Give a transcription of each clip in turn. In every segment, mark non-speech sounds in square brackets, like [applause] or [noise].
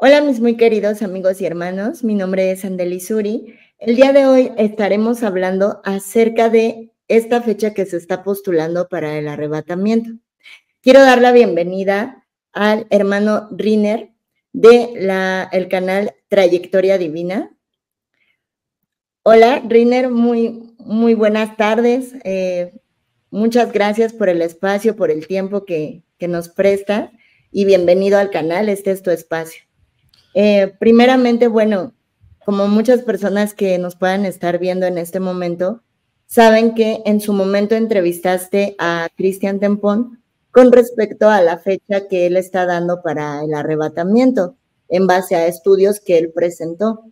Hola mis muy queridos amigos y hermanos, mi nombre es Andeli El día de hoy estaremos hablando acerca de esta fecha que se está postulando para el arrebatamiento. Quiero dar la bienvenida al hermano Riner de el canal Trayectoria Divina. Hola Riner, muy, muy buenas tardes. Eh, muchas gracias por el espacio, por el tiempo que, que nos presta y bienvenido al canal, este es tu espacio. Eh, primeramente, bueno, como muchas personas que nos puedan estar viendo en este momento, saben que en su momento entrevistaste a Cristian Tempón con respecto a la fecha que él está dando para el arrebatamiento, en base a estudios que él presentó.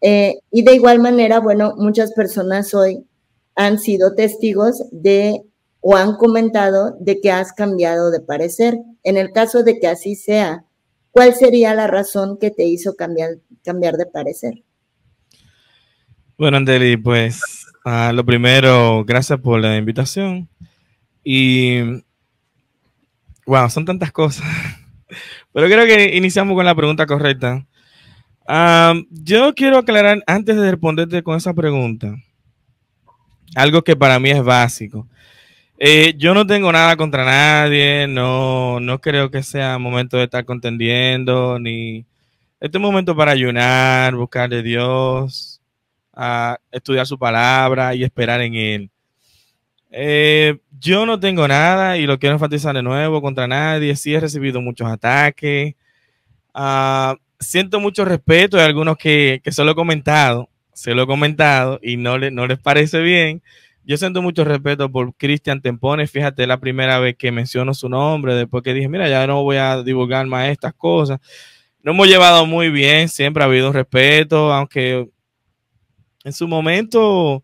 Eh, y de igual manera, bueno, muchas personas hoy han sido testigos de o han comentado de que has cambiado de parecer. En el caso de que así sea, ¿Cuál sería la razón que te hizo cambiar, cambiar de parecer? Bueno, Andeli, pues ah, lo primero, gracias por la invitación. Y, wow, son tantas cosas. [laughs] Pero creo que iniciamos con la pregunta correcta. Ah, yo quiero aclarar, antes de responderte con esa pregunta, algo que para mí es básico. Eh, yo no tengo nada contra nadie, no, no creo que sea momento de estar contendiendo, ni este momento para ayunar, buscar de Dios, a estudiar su palabra y esperar en Él. Eh, yo no tengo nada y lo quiero enfatizar de nuevo contra nadie. Sí he recibido muchos ataques. Ah, siento mucho respeto de algunos que, que se lo he comentado, se lo he comentado y no, le, no les parece bien yo siento mucho respeto por Cristian Tempone. Fíjate, la primera vez que menciono su nombre, después que dije, mira, ya no voy a divulgar más estas cosas. Nos hemos llevado muy bien, siempre ha habido respeto, aunque en su momento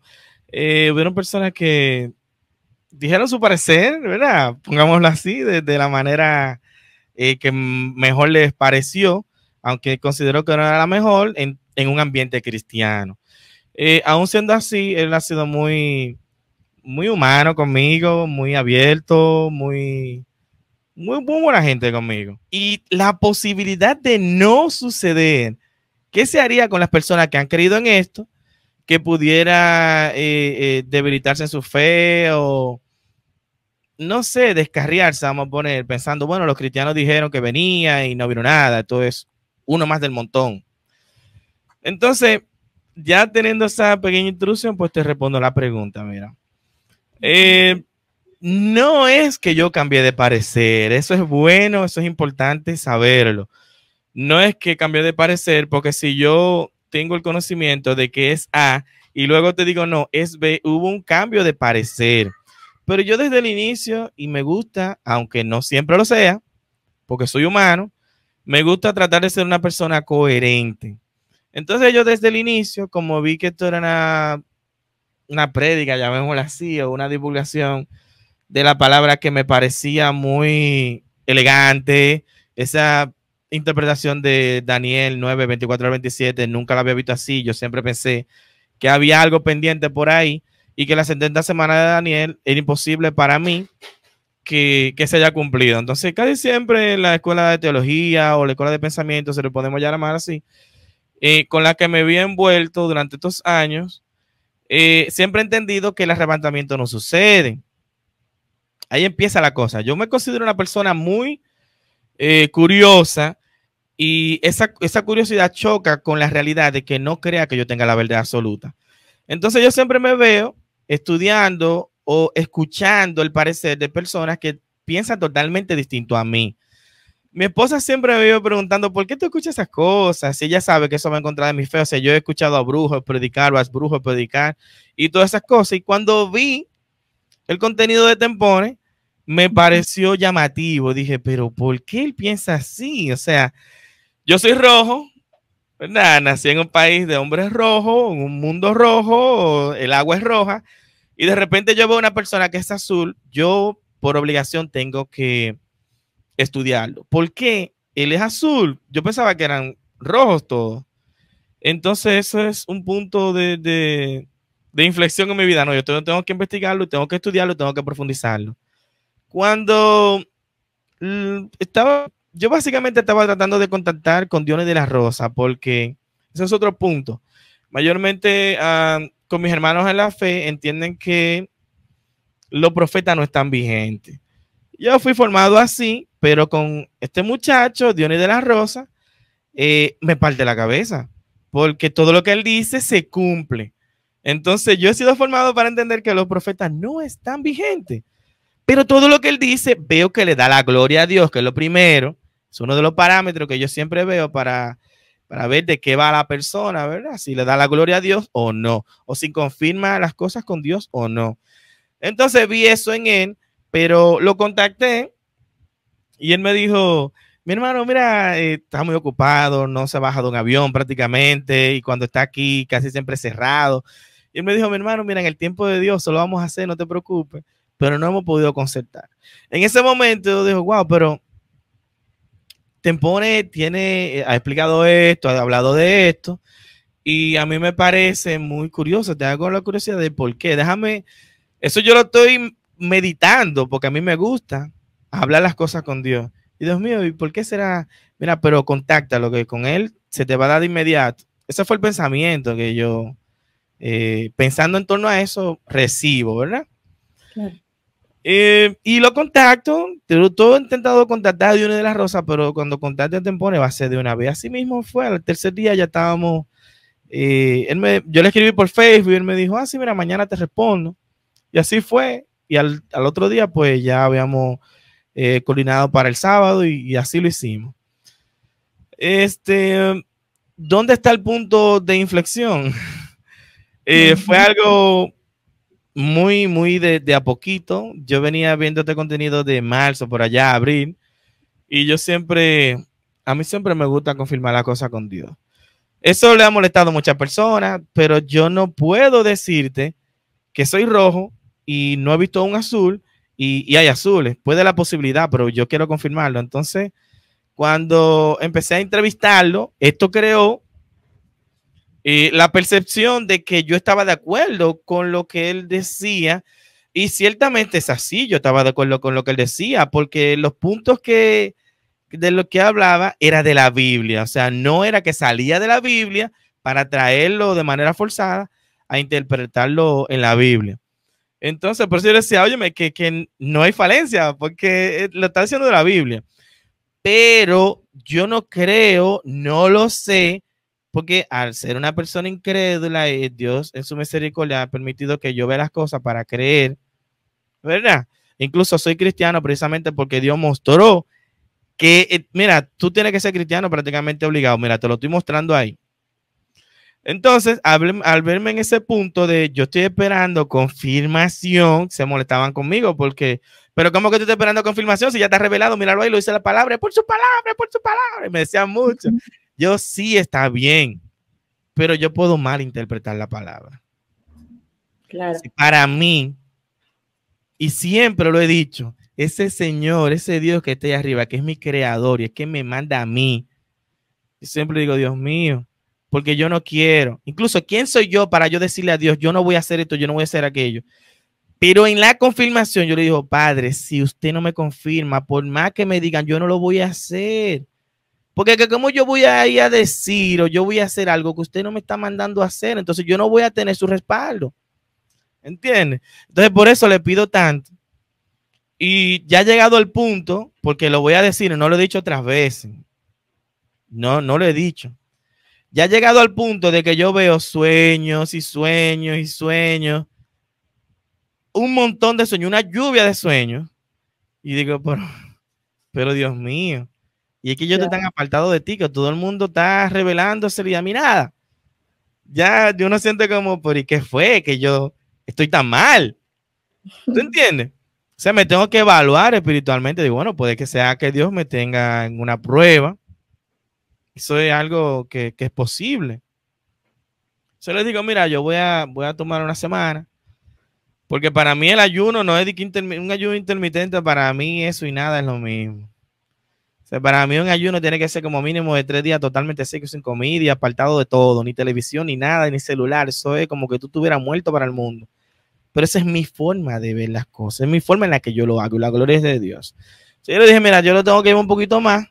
eh, hubieron personas que dijeron su parecer, ¿verdad? Pongámoslo así, de, la manera eh, que mejor les pareció, aunque consideró que no era la mejor en, un ambiente cristiano. Eh, aún siendo así, él ha sido muy muy humano conmigo, muy abierto, muy, muy, buena gente conmigo. Y la posibilidad de no suceder, ¿qué se haría con las personas que han creído en esto? que pudiera eh, eh, debilitarse en su fe o no sé, descarriarse, vamos a poner, pensando, bueno, los cristianos dijeron que venía y no vieron nada, entonces uno más del montón. Entonces, ya teniendo esa pequeña introducción, pues te respondo la pregunta, mira. Eh, no es que yo cambie de parecer, eso es bueno, eso es importante saberlo. No es que cambie de parecer, porque si yo tengo el conocimiento de que es A y luego te digo, no, es B, hubo un cambio de parecer. Pero yo desde el inicio, y me gusta, aunque no siempre lo sea, porque soy humano, me gusta tratar de ser una persona coherente. Entonces yo desde el inicio, como vi que esto era una una prédica, llamémosla así, o una divulgación de la palabra que me parecía muy elegante. Esa interpretación de Daniel 9, 24 al 27, nunca la había visto así. Yo siempre pensé que había algo pendiente por ahí y que la 70 semana de Daniel era imposible para mí que, se haya cumplido. Entonces, casi siempre en la escuela de teología o la escuela de pensamiento, se lo podemos llamar así, eh, con la que me había envuelto durante estos años, eh, siempre he entendido que el arrebatamiento no sucede. Ahí empieza la cosa. Yo me considero una persona muy eh, curiosa y esa, esa curiosidad choca con la realidad de que no crea que yo tenga la verdad absoluta. Entonces yo siempre me veo estudiando o escuchando el parecer de personas que piensan totalmente distinto a mí mi esposa siempre me vive preguntando, ¿por qué tú escuchas esas cosas? Si ella sabe que eso va a encontrar en mi fe. O sea, yo he escuchado a brujos predicar, a brujos predicar y todas esas cosas. Y cuando vi el contenido de Tempone, me pareció llamativo. Dije, pero ¿por qué él piensa así? O sea, yo soy rojo, ¿verdad? Nací en un país de hombres rojos, en un mundo rojo, el agua es roja. Y de repente yo veo una persona que es azul, yo por obligación tengo que estudiarlo. porque Él es azul. Yo pensaba que eran rojos todos. Entonces, eso es un punto de, inflexión en mi vida. No, yo tengo, que investigarlo, tengo que estudiarlo, tengo que profundizarlo. Cuando mm, estaba, yo básicamente estaba tratando de contactar con Dionis de la Rosa, porque ese es otro punto. Mayormente ah, con mis hermanos en la fe entienden que los profetas no están vigentes. Yo fui formado así pero con este muchacho, Dionis de la Rosa, eh, me parte la cabeza, porque todo lo que él dice se cumple. Entonces yo he sido formado para entender que los profetas no están vigentes, pero todo lo que él dice veo que le da la gloria a Dios, que es lo primero, es uno de los parámetros que yo siempre veo para, para ver de qué va la persona, ¿verdad? Si le da la gloria a Dios o no, o si confirma las cosas con Dios o no. Entonces vi eso en él, pero lo contacté y él me dijo, mi hermano, mira, eh, está muy ocupado, no se ha bajado un avión prácticamente, y cuando está aquí casi siempre cerrado. Y él me dijo, mi hermano, mira, en el tiempo de Dios solo lo vamos a hacer, no te preocupes, pero no hemos podido concertar. En ese momento yo digo, wow, pero Tempone tiene, ha explicado esto, ha hablado de esto, y a mí me parece muy curioso, te hago la curiosidad de por qué. Déjame, eso yo lo estoy meditando porque a mí me gusta hablar las cosas con Dios. Y Dios mío, ¿y por qué será? Mira, pero contáctalo, que con él se te va a dar de inmediato. Ese fue el pensamiento que yo, eh, pensando en torno a eso, recibo, ¿verdad? Eh, y lo contacto, todo intentado contactar de una de las rosas, pero cuando te pone va a ser de una vez. Así mismo fue, al tercer día ya estábamos, eh, yo le escribí por Facebook y él me dijo, ah, sí, mira, mañana te respondo. Y así fue, y al, al otro día pues ya habíamos eh, coordinado para el sábado y, así lo hicimos. Este, ¿dónde está el punto de inflexión? [laughs] Eh, fue algo muy, muy de, a poquito. Yo venía viendo este contenido de marzo, por allá, abril, y yo siempre, a mí siempre me gusta confirmar la cosa con Dios. Eso le ha molestado a muchas personas, pero yo no puedo decirte que soy rojo y no he visto un azul y, hay azules. Puede la posibilidad, pero yo quiero confirmarlo. Entonces, cuando empecé a entrevistarlo, esto creó eh, la percepción de que yo estaba de acuerdo con lo que él decía. Y ciertamente es así, yo estaba de acuerdo con lo que él decía, porque los puntos que de lo que hablaba era de la Biblia, o sea, no era que salía de la Biblia para traerlo de manera forzada a interpretarlo en la Biblia. Entonces, por eso yo decía, óyeme, que, que no hay falencia, porque eh, lo está diciendo de la Biblia. Pero yo no creo, no lo sé, porque al ser una persona incrédula, eh, Dios en su misericordia ha permitido que yo vea las cosas para creer, ¿verdad? Incluso soy cristiano precisamente porque Dios mostró que, eh, mira, tú tienes que ser cristiano prácticamente obligado. Mira, te lo estoy mostrando ahí. Entonces, al, verme en ese punto de yo estoy esperando confirmación, se molestaban conmigo porque, pero ¿cómo que tú estás esperando confirmación si ya está revelado? Míralo ahí, lo dice la palabra, por su palabra, por su palabra. Y me decían mucho. Yo sí está bien, pero yo puedo malinterpretar la palabra. Claro. para mí, y siempre lo he dicho, ese Señor, ese Dios que está ahí arriba, que es mi creador y es que me manda a mí, siempre digo, Dios mío porque yo no quiero. Incluso, ¿quién soy yo para yo decirle a Dios, yo no voy a hacer esto, yo no voy a hacer aquello? Pero en la confirmación yo le digo, Padre, si usted no me confirma, por más que me digan, yo no lo voy a hacer. Porque ¿cómo yo voy a ir a decir o yo voy a hacer algo que usted no me está mandando a hacer, entonces yo no voy a tener su respaldo. ¿Entiende? Entonces por eso le pido tanto. Y ya ha llegado el punto, porque lo voy a decir, no lo he dicho otras veces. No, no lo he dicho. Ya he llegado al punto de que yo veo sueños y sueños y sueños. Un montón de sueños, una lluvia de sueños. Y digo, pero, pero Dios mío. Y es que yo estoy te apartado de ti, que todo el mundo está revelándose y a nada. Ya yo no como, ¿por qué fue? Que yo estoy tan mal. ¿Tú [laughs] entiendes? O sea, me tengo que evaluar espiritualmente. Digo, bueno, puede que sea que Dios me tenga en una prueba eso es algo que, es posible. Yo les digo, mira, yo voy a, tomar una semana, porque para mí el ayuno no es un ayuno intermitente, para mí eso y nada es lo mismo. O sea, para mí un ayuno tiene que ser como mínimo de tres días totalmente seco, sin comida apartado de todo, ni televisión, ni nada, ni celular. Eso es como que tú estuvieras muerto para el mundo. Pero esa es mi forma de ver las cosas, es mi forma en la que yo lo hago, la gloria es de Dios. yo le dije, mira, yo lo tengo que ir un poquito más,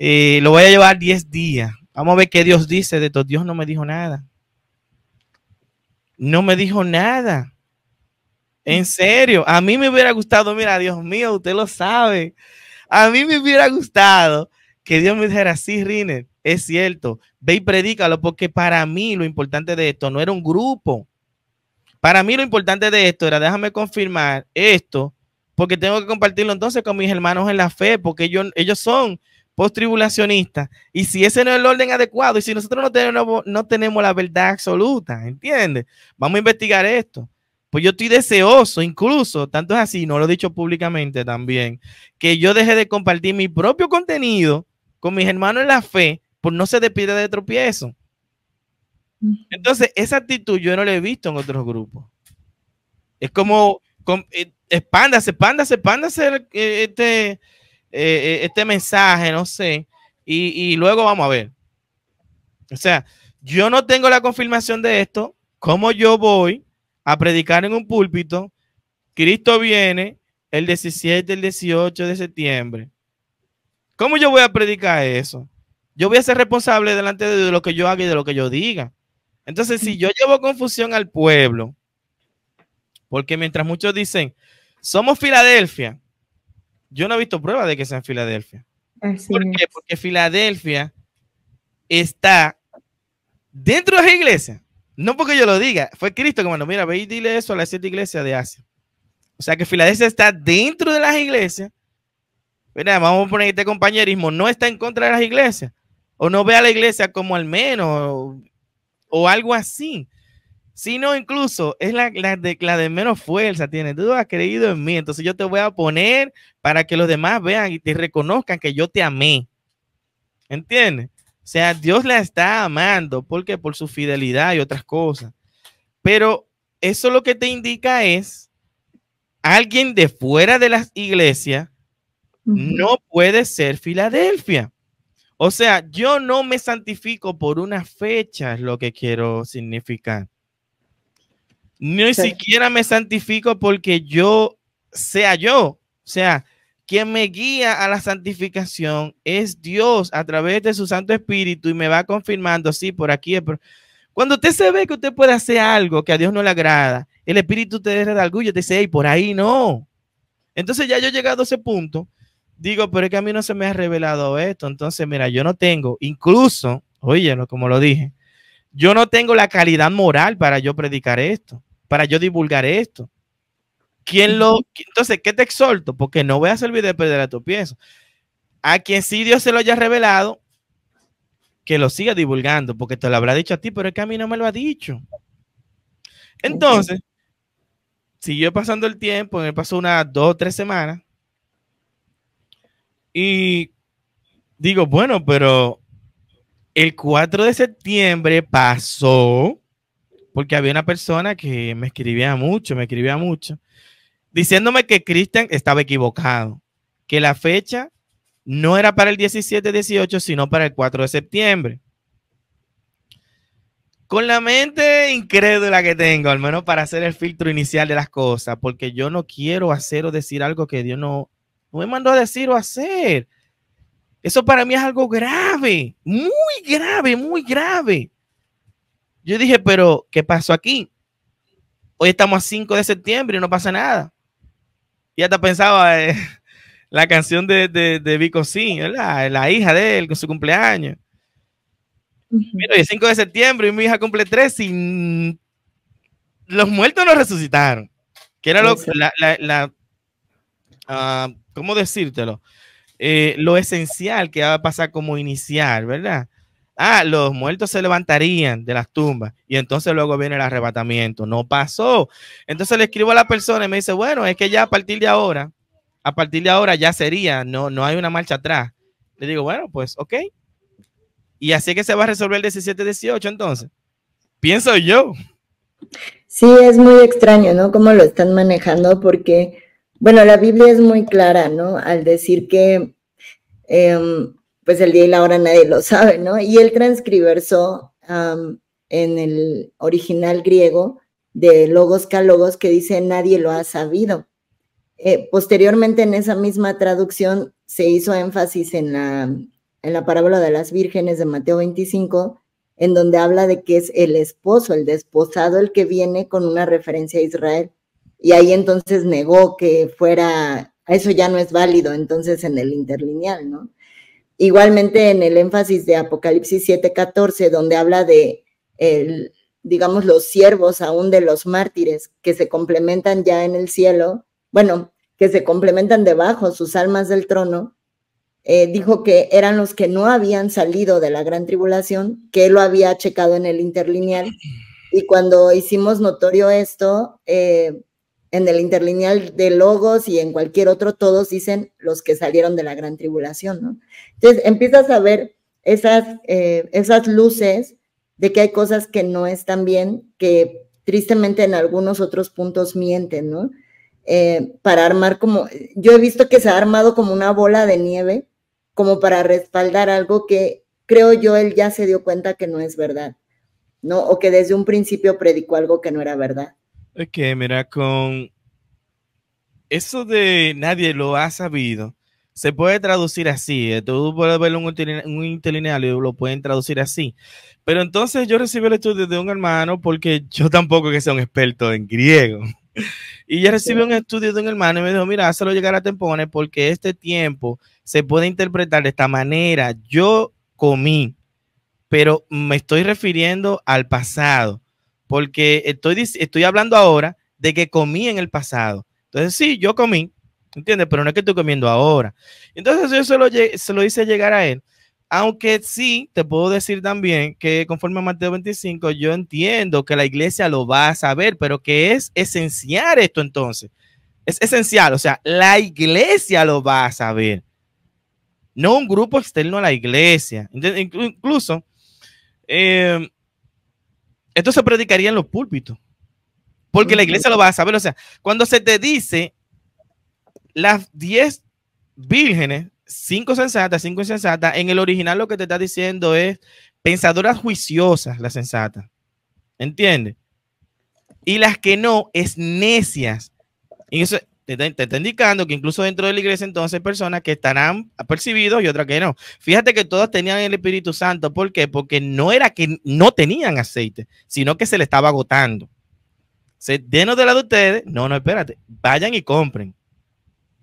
eh, lo voy a llevar 10 días. Vamos a ver qué Dios dice de esto. Dios no me dijo nada. No me dijo nada. En serio, a mí me hubiera gustado, mira, Dios mío, usted lo sabe. A mí me hubiera gustado que Dios me dijera, sí, Riner, es cierto, ve y predícalo, porque para mí lo importante de esto no era un grupo. Para mí lo importante de esto era, déjame confirmar esto, porque tengo que compartirlo entonces con mis hermanos en la fe, porque ellos son post-tribulacionista. Y si ese no es el orden adecuado, y si nosotros no tenemos, no tenemos la verdad absoluta, ¿entiendes? Vamos a investigar esto. Pues yo estoy deseoso, incluso, tanto es así, no lo he dicho públicamente también, que yo deje de compartir mi propio contenido con mis hermanos en la fe por no se despide de tropiezo. Entonces, esa actitud yo no la he visto en otros grupos. Es como, con, espándase, eh, espándase expándase, eh, este, eh, eh, este mensaje, no sé, y, luego vamos a ver. O sea, yo no tengo la confirmación de esto, cómo yo voy a predicar en un púlpito, Cristo viene el 17, el 18 de septiembre. ¿Cómo yo voy a predicar eso? Yo voy a ser responsable delante de, de lo que yo haga y de lo que yo diga. Entonces, si yo llevo confusión al pueblo, porque mientras muchos dicen, somos Filadelfia, yo no he visto prueba de que sea en Filadelfia. ¿Por qué? Porque Filadelfia está dentro de la iglesia. No porque yo lo diga, fue Cristo que, mandó mira, ve y dile eso a las siete iglesias de Asia. O sea que Filadelfia está dentro de las iglesias. Mira, vamos a poner este compañerismo, no está en contra de las iglesias. O no ve a la iglesia como al menos, o algo así sino incluso es la, de, la de menos fuerza tiene. Tú has creído en mí, entonces yo te voy a poner para que los demás vean y te reconozcan que yo te amé. ¿Entiendes? O sea, Dios la está amando porque por su fidelidad y otras cosas. Pero eso lo que te indica es alguien de fuera de las iglesias no puede ser Filadelfia. O sea, yo no me santifico por una fecha, es lo que quiero significar ni siquiera me santifico porque yo sea yo. O sea, quien me guía a la santificación es Dios a través de su Santo Espíritu y me va confirmando, así por aquí. Cuando usted se ve que usted puede hacer algo que a Dios no le agrada, el Espíritu te orgullo, te dice, hey, por ahí no. Entonces ya yo he llegado a ese punto, digo, pero es que a mí no se me ha revelado esto. Entonces, mira, yo no tengo, incluso, óyelo, como lo dije, yo no tengo la calidad moral para yo predicar esto para yo divulgar esto. ¿Quién lo, entonces, ¿qué te exhorto? Porque no voy a servir de perder a tu pienso. A quien sí Dios se lo haya revelado, que lo siga divulgando, porque te lo habrá dicho a ti, pero es que a mí no me lo ha dicho. Entonces, siguió pasando el tiempo, me pasó unas dos o tres semanas, y digo, bueno, pero el 4 de septiembre pasó porque había una persona que me escribía mucho, me escribía mucho, diciéndome que Cristian estaba equivocado, que la fecha no era para el 17-18, sino para el 4 de septiembre. Con la mente incrédula que tengo, al menos para hacer el filtro inicial de las cosas, porque yo no quiero hacer o decir algo que Dios no, no me mandó a decir o hacer. Eso para mí es algo grave, muy grave, muy grave. Yo dije, pero ¿qué pasó aquí? Hoy estamos a 5 de septiembre y no pasa nada. Y hasta pensaba eh, [laughs] la canción de, de, de Vico Sin, ¿verdad? La hija de él con su cumpleaños. Mira, 5 de septiembre y mi hija cumple 3 y los muertos no resucitaron. Que era lo, la, la, ah, ¿cómo decírtelo? Eh, lo esencial que va a pasar como inicial, ¿verdad? ah, los muertos se levantarían de las tumbas y entonces luego viene el arrebatamiento. No pasó. Entonces le escribo a la persona y me dice, bueno, es que ya a partir de ahora, a partir de ahora ya sería, no, no hay una marcha atrás. Le digo, bueno, pues ok. Y así que se va a resolver el 17-18 entonces. Pienso yo. Sí, es muy extraño, ¿no? Cómo lo están manejando porque, bueno, la Biblia es muy clara, ¿no? Al decir que... Em, pues el día y la hora nadie lo sabe, ¿no? Y él transcriversó en el original griego de Logos Calogos que dice nadie lo ha sabido. Eh, posteriormente en esa misma traducción se hizo énfasis en la, en la parábola de las vírgenes de Mateo 25, en donde habla de que es el esposo, el desposado, el que viene con una referencia a Israel. Y ahí entonces negó que fuera, eso ya no es válido entonces en el interlineal, ¿no? Igualmente en el énfasis de Apocalipsis 7:14, donde habla de, el, digamos, los siervos aún de los mártires que se complementan ya en el cielo, bueno, que se complementan debajo sus almas del trono, eh, dijo que eran los que no habían salido de la gran tribulación, que lo había checado en el interlineal. Y cuando hicimos notorio esto, eh, en el interlineal de Logos y en cualquier otro, todos dicen los que salieron de la gran tribulación, ¿no? Entonces empiezas a ver esas, eh, esas luces de que hay cosas que no están bien, que tristemente en algunos otros puntos mienten, ¿no? Eh, para armar como, yo he visto que se ha armado como una bola de nieve, como para respaldar algo que creo yo él ya se dio cuenta que no es verdad, ¿no? O que desde un principio predicó algo que no era verdad que, mira, con eso de nadie lo ha sabido, se puede traducir así. Eh, tú puedes ver un, un interlineal y lo pueden traducir así. Pero entonces yo recibí el estudio de un hermano porque yo tampoco que sea un experto en griego. [laughs] Y yo recibí un estudio de un hermano y me dijo, mira, hazlo llegar a Tempones porque este tiempo se puede interpretar de esta manera. Yo comí, pero me estoy refiriendo al pasado porque estoy, estoy hablando ahora de que comí en el pasado. Entonces, sí, yo comí, ¿entiendes? Pero no es que estoy comiendo ahora. Entonces, yo se lo, se lo hice llegar a él. Aunque sí, te puedo decir también que conforme a Mateo 25, yo entiendo que la iglesia lo va a saber, pero que es esencial esto entonces. Es esencial, o sea, la iglesia lo va a saber. No un grupo externo a la iglesia. Incluso, em, esto se predicaría en los púlpitos. Porque la iglesia lo va a saber. O sea, cuando se te dice las diez vírgenes, cinco sensatas, cinco insensatas, en el original lo que te está diciendo es pensadoras juiciosas, las sensatas. ¿Entiendes? Y las que no es necias. Y eso, te, está indicando que incluso dentro de la iglesia entonces hay personas que estarán apercibidos y otras que no. Fíjate que todas tenían el Espíritu Santo. ¿Por qué? Porque no era que no tenían aceite, sino que se le estaba agotando. Se, denos de la de ustedes. No, no, espérate. Vayan y compren.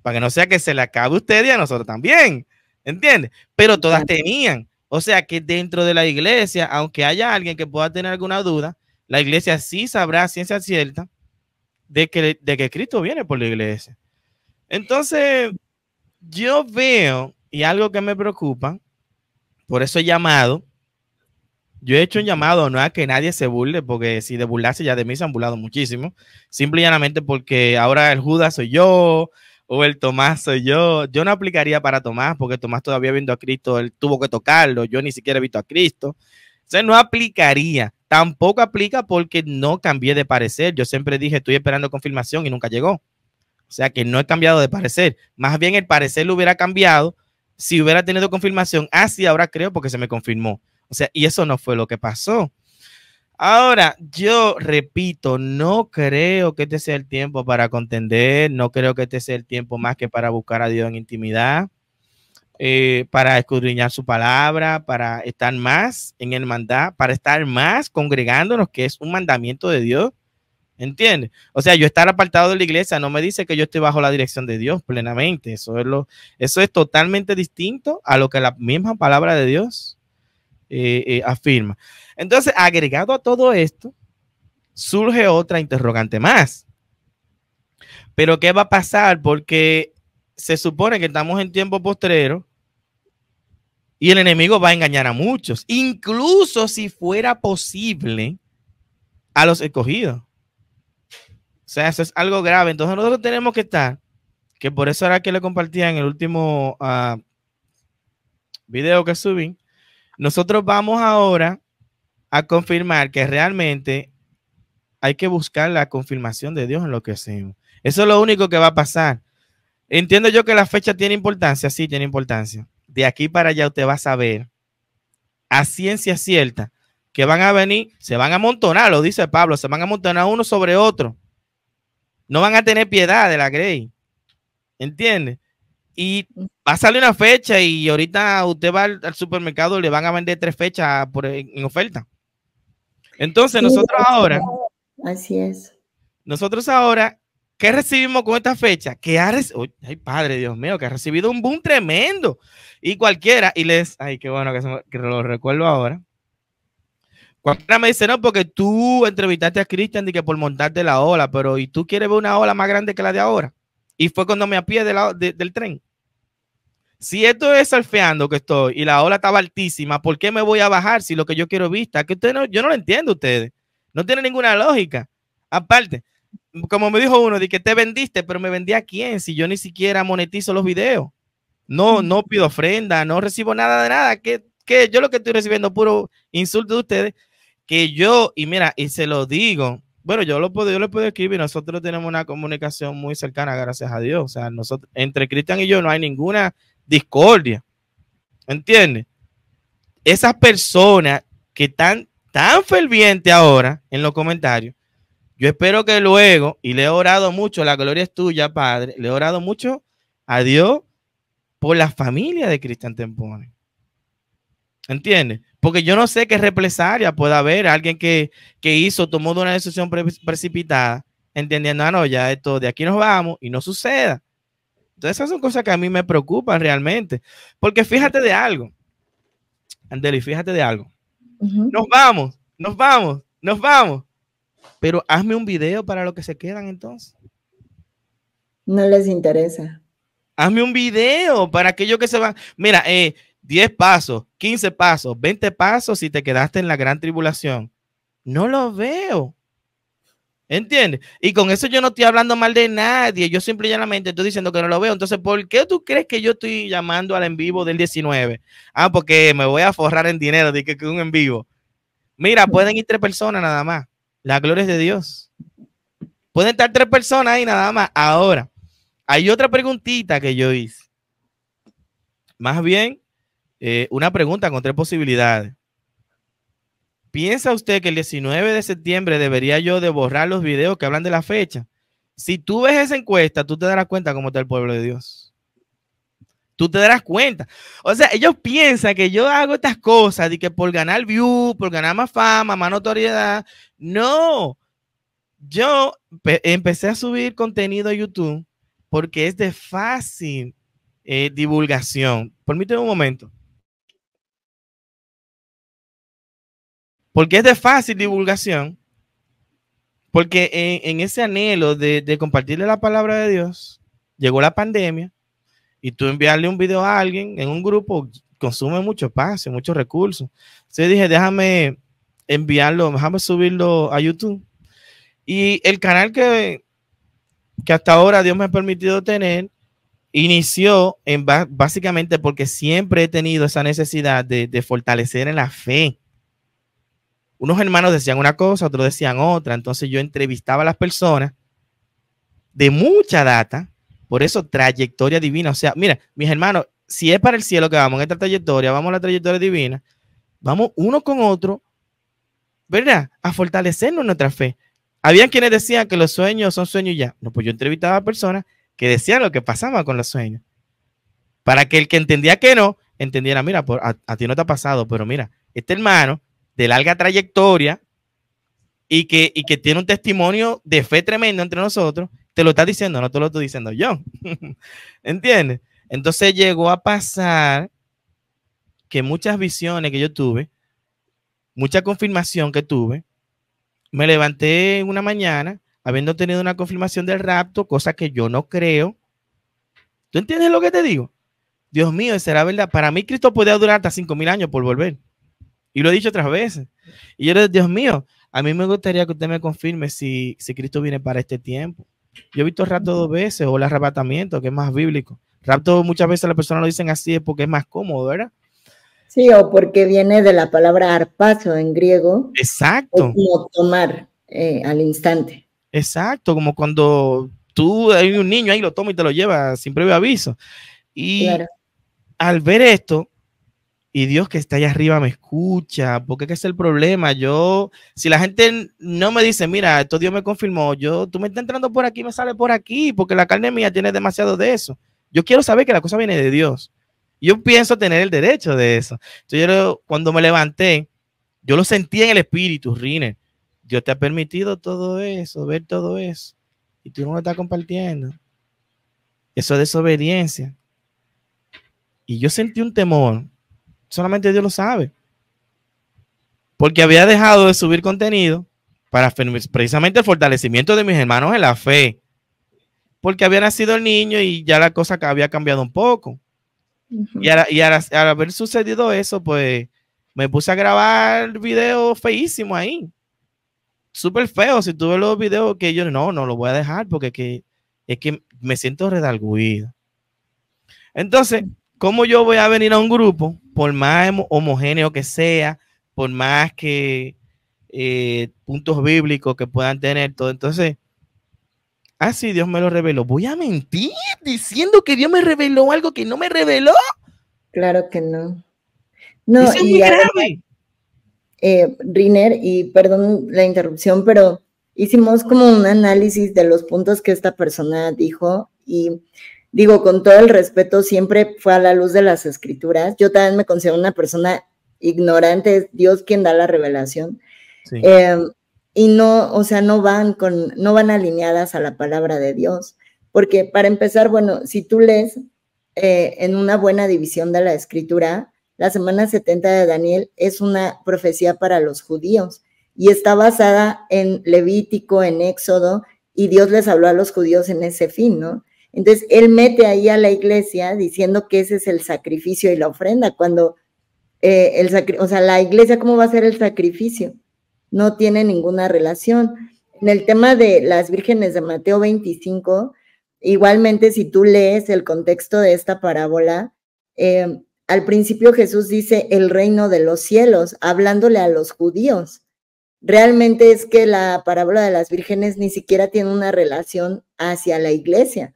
Para que no sea que se le acabe a ustedes y a nosotros también. ¿Entiendes? Pero todas tenían. O sea que dentro de la iglesia, aunque haya alguien que pueda tener alguna duda, la iglesia sí sabrá ciencia cierta de que, Cristo viene por la iglesia. Entonces, yo veo, y algo que me preocupa, por eso he llamado, yo he hecho un llamado no a que nadie se burle, porque si de burlarse ya de mí se han burlado muchísimo, simple y llanamente porque ahora el Judas soy yo, o el Tomás soy yo. Yo no aplicaría para Tomás, porque Tomás todavía viendo a Cristo, él tuvo que tocarlo, yo ni siquiera he visto a Cristo. O sea, no aplicaría. Tampoco aplica porque no cambié de parecer. Yo siempre dije, estoy esperando confirmación y nunca llegó. O sea que no he cambiado de parecer. Más bien el parecer lo hubiera cambiado si hubiera tenido confirmación. Así ah, ahora creo porque se me confirmó. O sea, y eso no fue lo que pasó. Ahora, yo repito, no creo que este sea el tiempo para contender, no creo que este sea el tiempo más que para buscar a Dios en intimidad. Eh, para escudriñar su palabra, para estar más en el hermandad, para estar más congregándonos, que es un mandamiento de Dios. ¿Entiendes? O sea, yo estar apartado de la iglesia no me dice que yo esté bajo la dirección de Dios plenamente. Eso es, lo, eso es totalmente distinto a lo que la misma palabra de Dios eh, eh, afirma. Entonces, agregado a todo esto, surge otra interrogante más. Pero ¿qué va a pasar? Porque se supone que estamos en tiempo postrero y el enemigo va a engañar a muchos, incluso si fuera posible a los escogidos. O sea, eso es algo grave. Entonces nosotros tenemos que estar, que por eso era que le compartía en el último ah, video que subí, nosotros vamos ahora a confirmar que realmente hay que buscar la confirmación de Dios en lo que hacemos. Eso es lo único que va a pasar. Entiendo yo que la fecha tiene importancia, sí, tiene importancia. De aquí para allá usted va a saber a ciencia cierta que van a venir, se van a amontonar, lo dice Pablo, se van a amontonar uno sobre otro. No van a tener piedad de la Grey. ¿Entiende? Y va a salir una fecha y ahorita usted va al, supermercado supermercado le van a vender tres fechas en oferta. Entonces nosotros ahora... Así es. Nosotros ahora ¿Qué recibimos con esta fecha? Que ha ay padre, Dios mío, que ha recibido un boom tremendo. Y cualquiera, y les, ay, qué bueno que, lo recuerdo ahora. Cualquiera me dice, no, porque tú entrevistaste a Christian y que por montarte la ola, pero ¿y tú quieres ver una ola más grande que la de ahora? Y fue cuando me apié del tren. Si esto es salfeando que estoy y la ola estaba altísima, ¿por qué me voy a bajar si lo que yo quiero vista? Que no, yo no lo entiendo ustedes. No tienen ninguna lógica. Aparte, como me dijo uno, de que te vendiste, pero me vendí a quién si yo ni siquiera monetizo los videos. No, no pido ofrenda, no recibo nada de nada. Que, yo lo que estoy recibiendo puro insulto de ustedes, que yo, y mira, y se lo digo, bueno, yo lo puedo, yo lo puedo escribir, nosotros tenemos una comunicación muy cercana, gracias a Dios. O sea, nosotros, entre Cristian y yo no hay ninguna discordia. ¿Entiendes? Esas personas que están tan ferviente ahora en los comentarios, yo espero que luego, y le he orado mucho, la gloria es tuya, Padre, le he orado mucho a Dios por la familia de Cristian Tempone. ¿Entiendes? Porque yo no sé qué represalia pueda haber. Alguien que, hizo, tomó una decisión precipitada, entendiendo, ah, no, ya esto de aquí nos vamos y no suceda. Entonces, esas son cosas que a mí me preocupan realmente. Porque fíjate de algo, Andeli, fíjate de algo. Nos vamos, nos vamos, nos vamos. Pero hazme un video para lo que se quedan entonces. No les interesa. Hazme un video para aquellos que se van. Mira, 10 eh, pasos, 15 pasos, 20 pasos si te quedaste en la gran tribulación. No lo veo. ¿Entiendes? Y con eso yo no estoy hablando mal de nadie. Yo simplemente estoy diciendo que no lo veo. Entonces, ¿por qué tú crees que yo estoy llamando al en vivo del 19? Ah, porque me voy a forrar en dinero. de que un en vivo. Mira, pueden ir tres personas nada más. La gloria es de Dios. Pueden estar tres personas ahí nada más. Ahora, hay otra preguntita que yo hice. Más bien, eh, una pregunta con tres posibilidades. ¿Piensa usted que el 19 de septiembre debería yo de borrar los videos que hablan de la fecha? Si tú ves esa encuesta, tú te darás cuenta cómo está el pueblo de Dios tú te darás cuenta. O sea, ellos piensan que yo hago estas cosas de que por ganar view, por ganar más fama, más notoriedad. No, yo empecé a subir contenido a YouTube porque es de fácil eh, divulgación. Permíteme un momento. Porque es de fácil divulgación. Porque en, ese anhelo de compartirle la palabra de Dios, llegó la pandemia y tú enviarle un video a alguien en un grupo consume mucho espacio, muchos recursos. Entonces dije, déjame enviarlo, déjame subirlo a YouTube. Y el canal que, que hasta ahora Dios me ha permitido tener inició en básicamente porque siempre he tenido esa necesidad de, de, fortalecer en la fe. Unos hermanos decían una cosa, otros decían otra, entonces yo entrevistaba a las personas de mucha data por eso, trayectoria divina. O sea, mira, mis hermanos, si es para el cielo que vamos en esta trayectoria, vamos a la trayectoria divina, vamos uno con otro, ¿verdad? A fortalecernos nuestra fe. Habían quienes decían que los sueños son sueños ya. No, pues yo entrevistaba a personas que decían lo que pasaba con los sueños. Para que el que entendía que no, entendiera, mira, a, ti no te ha pasado, pero mira, este hermano de larga trayectoria y que, y que tiene un testimonio de fe tremendo entre nosotros, te lo está diciendo, no te lo estoy diciendo yo. [laughs] ¿Entiendes? Entonces llegó a pasar que muchas visiones que yo tuve, mucha confirmación que tuve, me levanté una mañana habiendo tenido una confirmación del rapto, cosa que yo no creo. ¿Tú entiendes lo que te digo? Dios mío, será verdad. Para mí Cristo podía durar hasta 5.000 años por volver. Y lo he dicho otras veces. Y yo le digo, Dios mío, a mí me gustaría que usted me confirme si, si Cristo viene para este tiempo. Yo he visto rapto dos veces o el arrebatamiento, que es más bíblico. Rapto muchas veces las personas lo dicen así es porque es más cómodo, ¿verdad? Sí, o porque viene de la palabra arpazo en griego. Exacto. Como tomar eh, al instante. Exacto, como cuando tú hay un niño ahí lo toma y te lo lleva sin previo aviso. Y al ver esto, y Dios que está allá arriba me escucha, porque qué es el problema. Yo, si la gente no me dice, mira, esto Dios me confirmó, yo, tú me estás entrando por aquí, me sale por aquí, porque la carne mía tiene demasiado de eso. Yo quiero saber que la cosa viene de Dios. Yo pienso tener el derecho de eso. Entonces, yo, cuando me levanté, yo lo sentí en el espíritu, Rine. Dios te ha permitido todo eso, ver todo eso, y tú no lo estás compartiendo. Eso es desobediencia. Y yo sentí un temor solamente Dios lo sabe. Porque había dejado de subir contenido para precisamente el fortalecimiento de mis hermanos en la fe. Porque había nacido el niño y ya la cosa había cambiado un poco. Y, al, haber sucedido eso, pues me puse a grabar videos feísimos ahí. Súper feos. Si tuve los videos que yo no, no los voy a dejar porque es que, es que me siento redalguido. Entonces, ¿cómo yo voy a venir a un grupo por más homogéneo que sea, por más que eh, puntos bíblicos que puedan tener, todo. Entonces, así ah, Dios me lo reveló. Voy a mentir diciendo que Dios me reveló algo que no me reveló. Claro que no. No, es y eh, Riner, y perdón la interrupción, pero hicimos como un análisis de los puntos que esta persona dijo y digo, con todo el respeto, siempre fue a la luz de las escrituras. Yo también me considero una persona ignorante, es Dios quien da la revelación. Em, y no, o sea, no van con, no van alineadas a la palabra de Dios. Porque para empezar, bueno, si tú lees eh, en una buena división de la escritura, la semana 70 de Daniel es una profecía para los judíos y está basada en Levítico, en Éxodo, y Dios les habló a los judíos en ese fin, ¿no? Entonces, él mete ahí a la iglesia diciendo que ese es el sacrificio y la ofrenda, cuando eh, el o sea, la iglesia, ¿cómo va a ser el sacrificio? No tiene ninguna relación. En el tema de las vírgenes de Mateo 25, igualmente si tú lees el contexto de esta parábola, eh, al principio Jesús dice el reino de los cielos, hablándole a los judíos. Realmente es que la parábola de las vírgenes ni siquiera tiene una relación hacia la iglesia.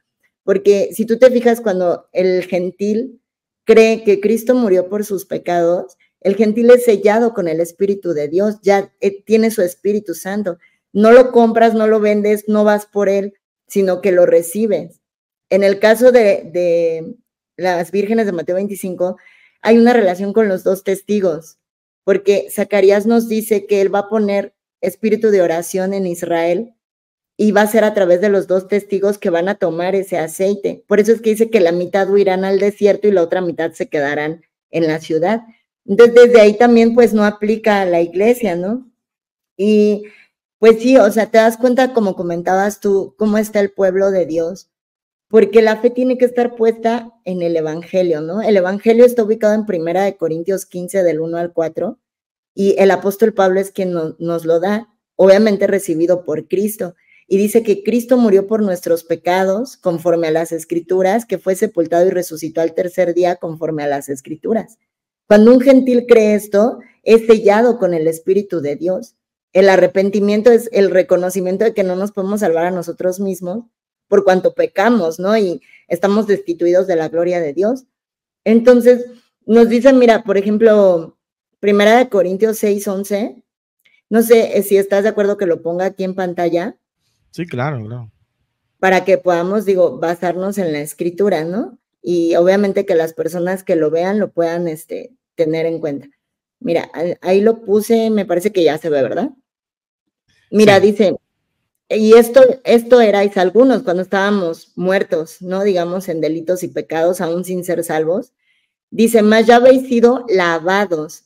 Porque si tú te fijas cuando el gentil cree que Cristo murió por sus pecados, el gentil es sellado con el Espíritu de Dios, ya eh, tiene su Espíritu Santo. No lo compras, no lo vendes, no vas por él, sino que lo recibes. En el caso de, las vírgenes de Mateo 25, hay una relación con los dos testigos, porque Zacarías nos dice que él va a poner espíritu de oración en Israel y va a ser a través de los dos testigos que van a tomar ese aceite. Por eso es que dice que la mitad huirán al desierto y la otra mitad se quedarán en la ciudad. Entonces, desde ahí también pues no aplica a la iglesia, ¿no? Y pues sí, o sea, te das cuenta, como comentabas tú, cómo está el pueblo de Dios, porque la fe tiene que estar puesta en el Evangelio, ¿no? El Evangelio está ubicado en Primera de Corintios 15, del 1 al 4, y el apóstol Pablo es quien nos lo da, obviamente recibido por Cristo y dice que Cristo murió por nuestros pecados conforme a las escrituras, que fue sepultado y resucitó al tercer día conforme a las escrituras. Cuando un gentil cree esto, es sellado con el Espíritu de Dios. El arrepentimiento es el reconocimiento de que no nos podemos salvar a nosotros mismos por cuanto pecamos, ¿no? Y estamos destituidos de la gloria de Dios. Entonces, nos dicen, mira, por ejemplo, Primera de Corintios 6, 11, no sé eh, si estás de acuerdo que lo ponga aquí en pantalla, Sí, claro, claro. Para que podamos, digo, basarnos en la escritura, ¿no? Y obviamente que las personas que lo vean lo puedan este, tener en cuenta. Mira, ahí lo puse, me parece que ya se ve, ¿verdad? Mira, dice, y esto, esto erais algunos cuando estábamos muertos, ¿no? Digamos, en delitos y pecados, aún sin ser salvos. Dice, más ya habéis sido lavados,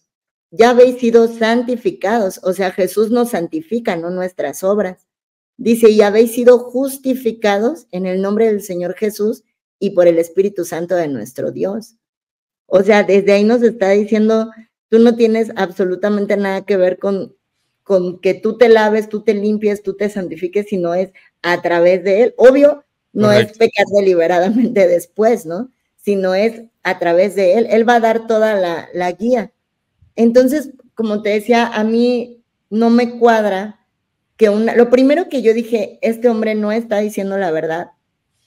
ya habéis sido santificados, o sea, Jesús nos santifica, no nuestras obras. Dice, y habéis sido justificados en el nombre del Señor Jesús y por el Espíritu Santo de nuestro Dios. O sea, desde ahí nos está diciendo, tú no tienes absolutamente nada que ver con, con que tú te laves, tú te limpies, tú te santifiques, sino es a través de Él. Obvio, no es pecar deliberadamente [laughs] después, ¿no? Sino es a través de Él. Él va a dar toda la, la guía. Entonces, como te decía, a mí no me cuadra que lo primero que yo dije, este hombre no está diciendo la verdad,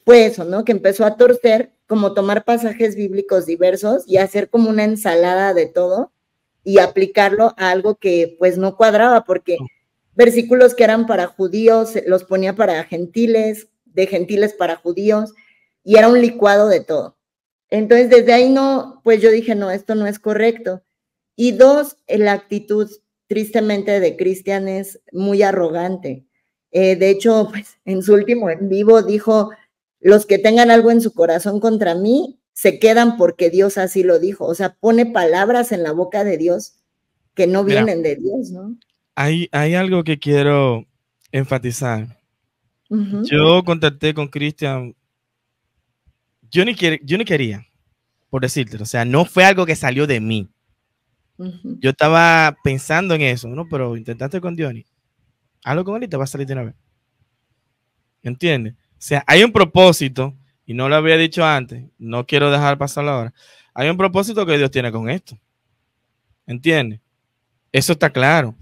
fue eso, ¿no? Que empezó a torcer, como tomar pasajes bíblicos diversos y hacer como una ensalada de todo y aplicarlo a algo que pues no cuadraba, porque versículos que eran para judíos eh, los ponía para gentiles, de gentiles para judíos, y era un licuado de todo. Entonces, desde ahí no, pues yo dije, no, esto no es correcto. Y dos, eh, la actitud tristemente de Cristian es muy arrogante. Eh, de hecho, [laughs] pues, en su último en vivo dijo, los que tengan algo en su corazón contra mí, se quedan porque Dios así lo dijo. O sea, pone palabras en la boca de Dios que no vienen de Dios, ¿no? Hay, algo que quiero enfatizar. Yo contacté con Cristian. Yo, ni yo ni quería, por decirte. O sea, no fue algo que salió de mí. Yo estaba pensando en eso, ¿no? Pero intentaste con Diony. algo con él y te va a salir de una vez. ¿Entiendes? O sea, hay un propósito, y no lo había dicho antes, no quiero dejar pasar la hora Hay un propósito que Dios tiene con esto. ¿Entiendes? Eso está claro.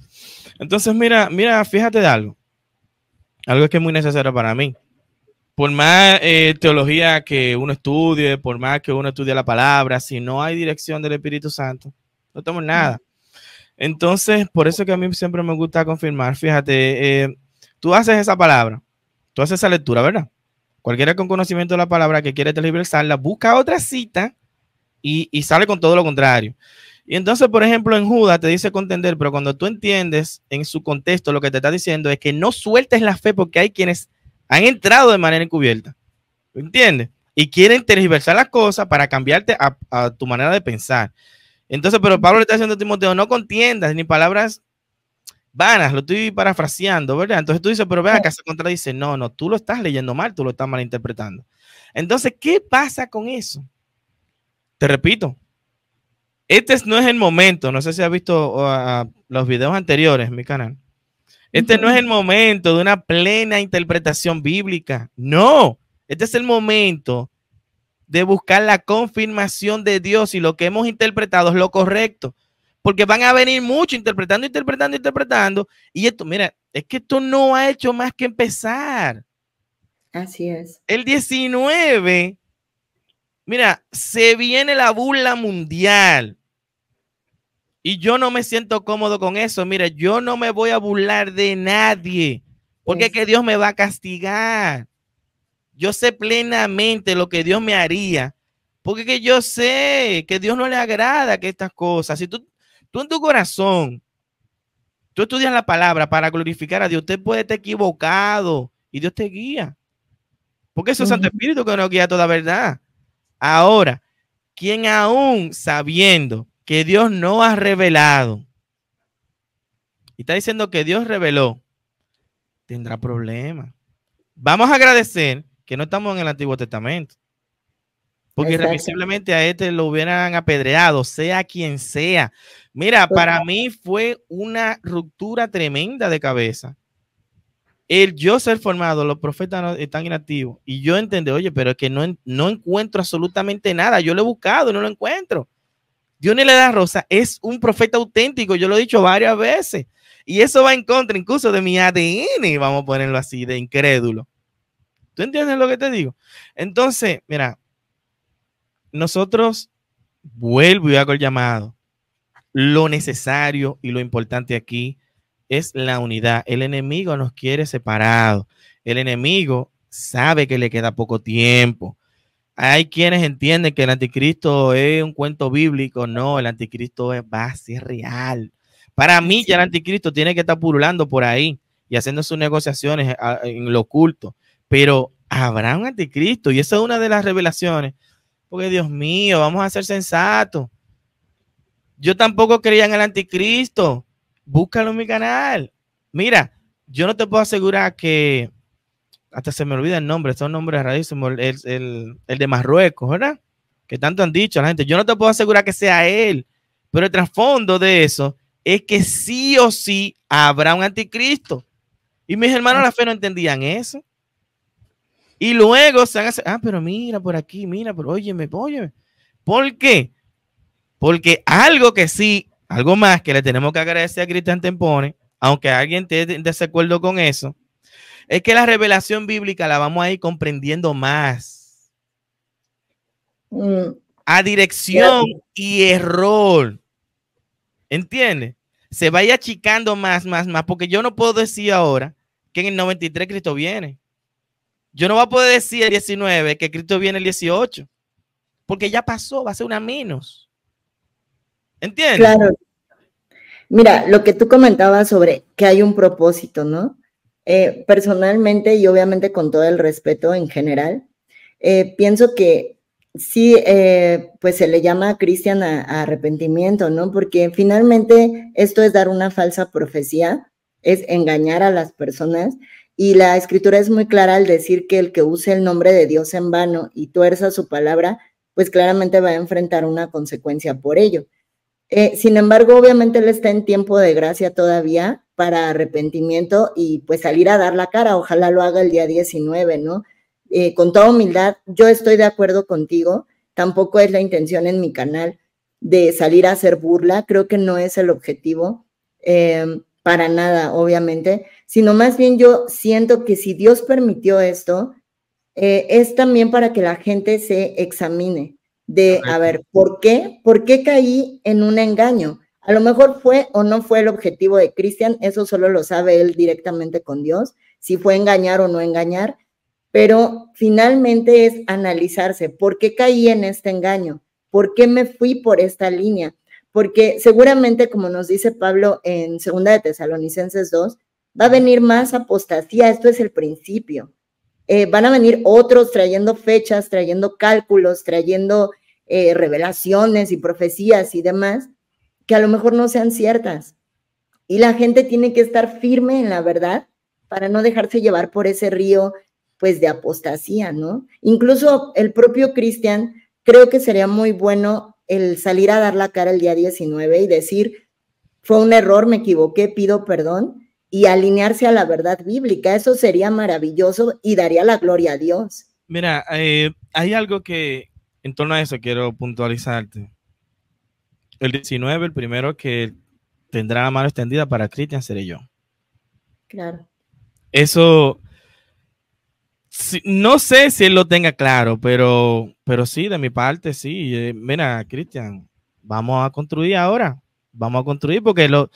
Entonces, mira, mira, fíjate de algo. Algo que es muy necesario para mí. Por más eh, teología que uno estudie, por más que uno estudie la palabra, si no hay dirección del Espíritu Santo, no tomo nada. Entonces, por eso que a mí siempre me gusta confirmar, fíjate, eh, tú haces esa palabra, tú haces esa lectura, ¿verdad? Cualquiera con conocimiento de la palabra que quiere tergiversarla, busca otra cita y, sale con todo lo contrario. Y entonces, por ejemplo, en Judas te dice contender, pero cuando tú entiendes en su contexto lo que te está diciendo es que no sueltes la fe porque hay quienes han entrado de manera encubierta. ¿Entiendes? Y quieren tergiversar las cosas para cambiarte a tu manera de pensar. Entonces, pero Pablo le está diciendo a Timoteo, no contiendas ni palabras vanas, lo estoy parafraseando, ¿verdad? Entonces tú dices, pero vea, que se contradice, no, no, tú lo estás leyendo mal, tú lo estás malinterpretando. Entonces, ¿qué pasa con eso? Te repito, este no es el momento, no sé si has visto los videos anteriores en mi canal, este no es el momento de una plena interpretación bíblica, no, este es el momento de buscar la confirmación de Dios y lo que hemos interpretado es lo correcto. Porque van a venir muchos interpretando, interpretando, interpretando. Y esto, mira, es que esto no ha hecho más que empezar. Así es. El 19, mira, se viene la burla mundial. Y yo no me siento cómodo con eso. Mira, yo no me voy a burlar de nadie. Porque es que Dios me va a castigar. Yo sé plenamente lo que Dios me haría, porque yo sé que Dios no le agrada que estas cosas. Si tú, tú en tu corazón, tú estudias la palabra para glorificar a Dios, usted puede estar equivocado y Dios te guía. Porque eso es el Santo Espíritu que nos guía toda verdad. Ahora, quien aún sabiendo que Dios no ha revelado, y está diciendo que Dios reveló, tendrá problemas. Vamos a agradecer que no estamos en el Antiguo Testamento. Porque irremisiblemente a este lo hubieran apedreado, sea quien sea. Mira, para mí fue una ruptura tremenda de cabeza. El yo ser formado, los profetas están inactivos. Y yo entendí, oye, pero es que no, no encuentro absolutamente nada. Yo lo he buscado y no lo encuentro. Dios le da Rosa es un profeta auténtico, yo lo he dicho varias veces. Y eso va en contra incluso de mi ADN, vamos a ponerlo así, de incrédulo. ¿Tú entiendes lo que te digo? Entonces, mira, nosotros, vuelvo y hago el llamado, lo necesario y lo importante aquí es la unidad. El enemigo nos quiere separados. El enemigo sabe que le queda poco tiempo. Hay quienes entienden que el anticristo es un cuento bíblico. No, el anticristo es, base real. Para mí, ya el anticristo tiene que estar pululando por ahí y haciendo sus negociaciones ah, en lo oculto pero habrá un anticristo. Y esa es una de las revelaciones. Porque Dios mío, vamos a ser sensatos. Yo tampoco creía en el anticristo. Búscalo en mi canal. Mira, yo no te puedo asegurar que hasta se me olvida el nombre, son nombres rarísimos, el, el, el de Marruecos, ¿verdad? Que tanto han dicho la gente. Yo no te puedo asegurar que sea él, pero el trasfondo de eso es que sí o sí habrá un anticristo. Y mis hermanos ah. la fe no entendían eso. Y luego se ah, pero mira por aquí, mira, pero óyeme, óyeme. ¿Por qué? Porque algo que sí, algo más que le tenemos que agradecer a Cristian Tempone, aunque alguien esté en desacuerdo con eso, es que la revelación bíblica la vamos a ir comprendiendo más. Mm. A dirección y error. ¿Entiendes? Se vaya achicando más, más, más, porque yo no puedo decir ahora que en el 93 Cristo viene. Yo no voy a poder decir el 19 que Cristo viene el 18, porque ya pasó, va a ser una menos. ¿Entiendes? Claro. Mira, lo que tú comentabas sobre que hay un propósito, ¿no? Eh, personalmente y obviamente con todo el respeto en general, eh, pienso que sí, eh, pues se le llama a Cristian a, arrepentimiento, ¿no? Porque finalmente esto es dar una falsa profecía, es engañar a las personas y la escritura es muy clara al decir que el que use el nombre de Dios en vano y tuerza su palabra, pues claramente va a enfrentar una consecuencia por ello. Eh, sin embargo, obviamente él está en tiempo de gracia todavía para arrepentimiento y pues salir a dar la cara. Ojalá lo haga el día 19, ¿no? Eh, con toda humildad, yo estoy de acuerdo contigo. Tampoco es la intención en mi canal de salir a hacer burla. Creo que no es el objetivo eh, para nada, obviamente sino más bien yo siento que si Dios permitió esto, eh, es también para que la gente se examine de, a ver, ¿por qué? ¿Por qué caí en un engaño? A lo mejor fue o no fue el objetivo de Cristian, eso solo lo sabe él directamente con Dios, si fue engañar o no engañar, pero finalmente es analizarse, ¿por qué caí en este engaño? ¿Por qué me fui por esta línea? Porque seguramente, como nos dice Pablo en Segunda de Tesalonicenses 2, va a venir más apostasía, esto es el principio. Eh, van a venir otros trayendo fechas, trayendo cálculos, trayendo eh, revelaciones y profecías y demás, que a lo mejor no sean ciertas. Y la gente tiene que estar firme en la verdad para no dejarse llevar por ese río, pues, de apostasía, ¿no? Incluso el propio Cristian, creo que sería muy bueno el salir a dar la cara el día 19 y decir, fue un error, me equivoqué, pido perdón, y alinearse a la verdad bíblica. Eso sería maravilloso y daría la gloria a Dios. Mira, eh, hay algo que en torno a eso quiero puntualizarte. El 19, el primero que tendrá la mano extendida para Cristian seré yo. Claro. Eso, no sé si él lo tenga claro, pero, pero sí, de mi parte, sí. Eh, mira, Cristian, vamos a construir ahora. Vamos a construir porque lo,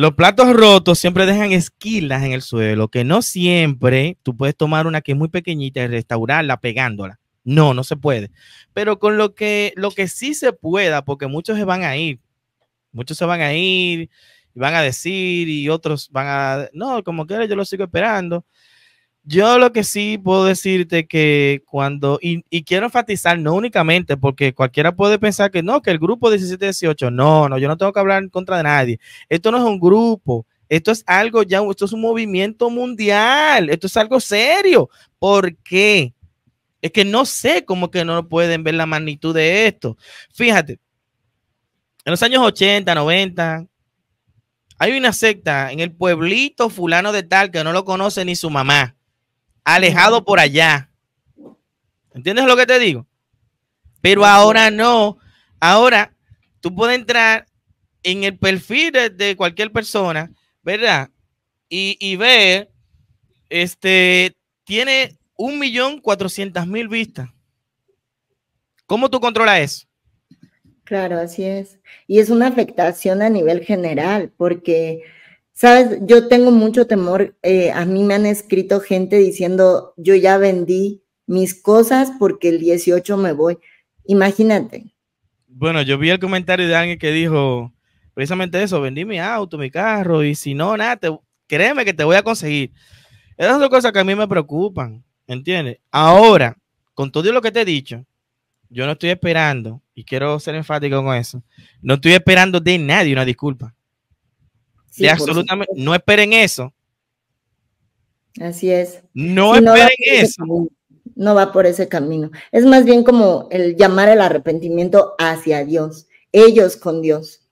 los platos rotos siempre dejan esquilas en el suelo, que no siempre tú puedes tomar una que es muy pequeñita y restaurarla pegándola. No, no se puede. Pero con lo que, lo que sí se pueda, porque muchos se van a ir, muchos se van a ir y van a decir y otros van a, no, como quiera yo lo sigo esperando. Yo lo que sí puedo decirte que cuando, y, quiero enfatizar, no únicamente, porque cualquiera puede pensar que no, que el grupo 17-18, no, no, yo no tengo que hablar en contra de nadie. Esto no es un grupo, esto es algo ya, esto es un movimiento mundial, esto es algo serio. ¿Por qué? Es que no sé cómo que no pueden ver la magnitud de esto. Fíjate, en los años 80, 90, hay una secta en el pueblito fulano de tal que no lo conoce ni su mamá alejado por allá. ¿Entiendes lo que te digo? Pero ahora no. Ahora tú puedes entrar en el perfil de, cualquier persona, ¿verdad? Y, y, ver, este, tiene un millón cuatrocientas mil vistas. ¿Cómo tú controlas eso? Claro, así es. Y es una afectación a nivel general, porque Sabes, yo tengo mucho temor. Eh, a mí me han escrito gente diciendo, yo ya vendí mis cosas porque el 18 me voy. Imagínate. Bueno, yo vi el comentario de alguien que dijo precisamente eso, vendí mi auto, mi carro y si no, nada, créeme que te voy a conseguir. Esas son cosas que a mí me preocupan, ¿entiendes? Ahora, con todo lo que te he dicho, yo no estoy esperando, y quiero ser enfático con eso, no estoy esperando de nadie una disculpa absolutamente, no esperen eso. Así es. No esperen eso. no va por ese camino. Es más bien como el llamar el arrepentimiento hacia Dios, ellos con Dios.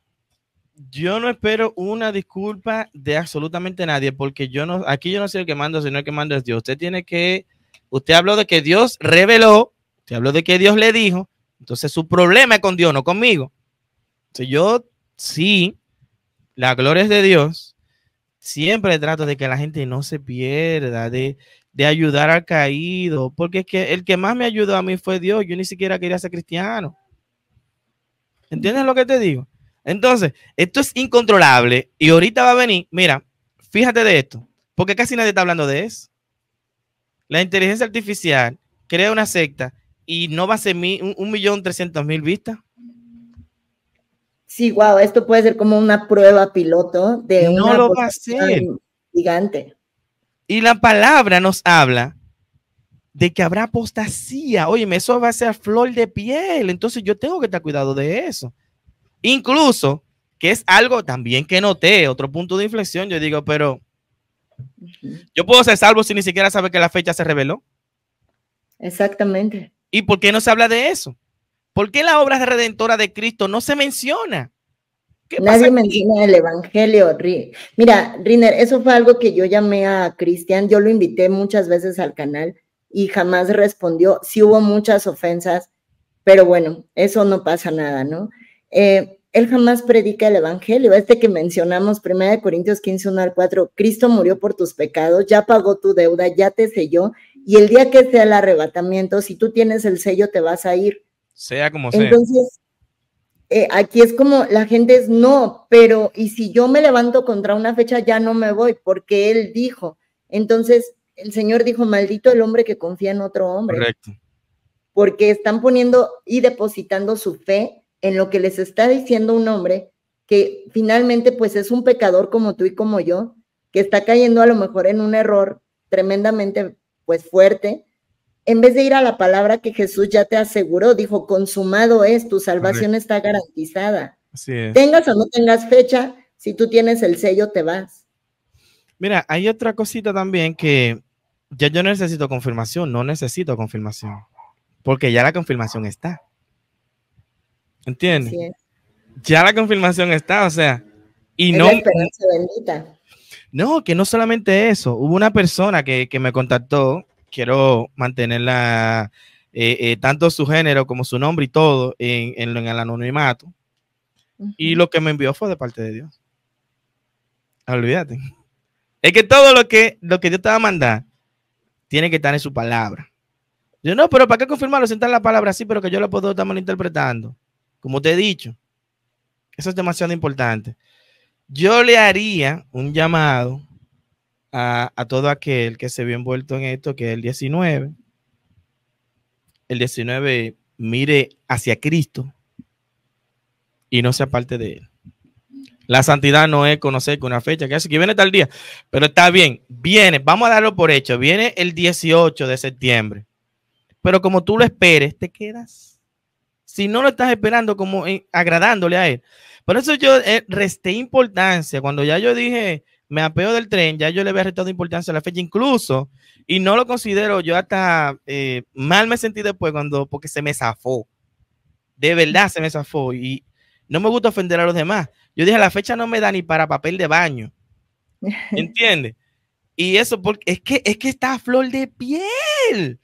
Yo no espero una disculpa de absolutamente nadie, porque yo no, aquí yo no soy el que mando, sino el que manda es Dios. Usted tiene que, usted habló de que Dios reveló, usted habló de que Dios le dijo, entonces su problema es con Dios, no conmigo. Si yo sí la gloria es de Dios, siempre trato de que la gente no se pierda, de, ayudar al caído, porque es que el que más me ayudó a mí fue Dios, yo ni siquiera quería ser cristiano. ¿Entiendes lo que te digo? Entonces, esto es incontrolable y ahorita va a venir, mira, fíjate de esto, porque casi nadie está hablando de eso. La inteligencia artificial crea una secta y no va a ser un millón trescientos mil vistas sí, wow, esto puede ser como una prueba piloto de no lo ser. gigante. Y la palabra nos habla de que habrá apostasía. Oye, eso va a ser flor de piel. Entonces yo tengo que estar cuidado de eso. Incluso, que es algo también que noté, otro punto de inflexión, yo digo, pero yo puedo ser salvo si ni siquiera sabe que la fecha se reveló. Exactamente. ¿Y por qué no se habla de eso? ¿Por qué la obra redentora de Cristo no se menciona? Nadie menciona el Evangelio. Mira, Riner, eso fue algo que yo llamé a Cristian, yo lo invité muchas veces al canal y jamás respondió. Sí hubo muchas ofensas, pero bueno, eso no pasa nada, ¿no? Eh, él jamás predica el Evangelio. Este que mencionamos, 1 Corintios 15, 1 al 4, Cristo murió por tus pecados, ya pagó tu deuda, ya te selló, y el día que sea el arrebatamiento, si tú tienes el sello, te vas a ir sea como sea. Entonces, eh, aquí es como la gente es no, pero y si yo me levanto contra una fecha ya no me voy porque él dijo. Entonces el Señor dijo, maldito el hombre que confía en otro hombre. Correcto. Porque están poniendo y depositando su fe en lo que les está diciendo un hombre que finalmente pues es un pecador como tú y como yo, que está cayendo a lo mejor en un error tremendamente pues fuerte en vez de ir a la palabra que Jesús ya te aseguró, dijo, consumado es, tu salvación está garantizada. Tengas o no tengas fecha, si tú tienes el sello, te vas. Mira, hay otra cosita también que ya yo necesito confirmación, no necesito confirmación, porque ya la confirmación está. ¿Entiendes? Ya la confirmación está, o sea, y no... No, que no solamente eso, hubo una persona que, que me contactó quiero mantenerla, eh, eh, tanto su género como su nombre y todo, en, el anonimato. Y lo que me envió fue de parte de Dios. Olvídate. Es que todo lo que, lo que Dios te va a mandar tiene que estar en su palabra. Yo no, pero ¿para qué confirmarlo? Si está en la palabra así, pero que yo lo puedo estar malinterpretando. Como te he dicho, eso es demasiado importante. Yo le haría un llamado a, todo aquel que se vio envuelto en esto, que es el 19. El 19 mire hacia Cristo y no se aparte de él. La santidad no es conocer con una fecha, que hace que viene tal día, pero está bien, viene, vamos a darlo por hecho, viene el 18 de septiembre. Pero como tú lo esperes, te quedas. Si no lo estás esperando como agradándole a él. Por eso yo eh, resté importancia cuando ya yo dije me apeo del tren, ya yo le había restado importancia a la fecha incluso, y no lo considero, yo hasta eh, mal me sentí después cuando, porque se me zafó, de verdad se me zafó, y no me gusta ofender a los demás. Yo dije, la fecha no me da ni para papel de baño, [laughs] ¿entiendes? y eso porque es que, es que está a flor de piel.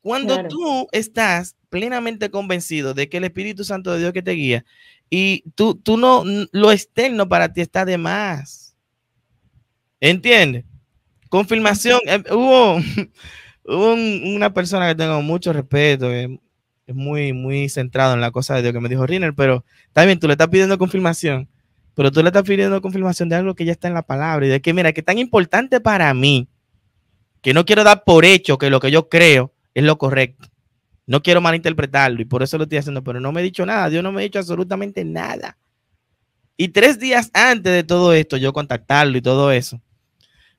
Cuando tú estás plenamente convencido de que el Espíritu Santo de Dios que te guía y tú, tú no, lo externo para ti está de más ¿Entiendes? Confirmación, eh, hubo, [laughs] una persona que tengo mucho respeto, es muy, muy centrado en la cosa de Dios que me dijo Riner, pero también tú le estás pidiendo confirmación, pero tú le estás pidiendo confirmación de algo que ya está en la palabra y de que, mira, que es tan importante para mí, que no quiero dar por hecho que lo que yo creo es lo correcto. No quiero malinterpretarlo y por eso lo estoy haciendo, pero no me he dicho nada, Dios no me ha dicho absolutamente nada. Y tres días antes de todo esto, yo contactarlo y todo eso,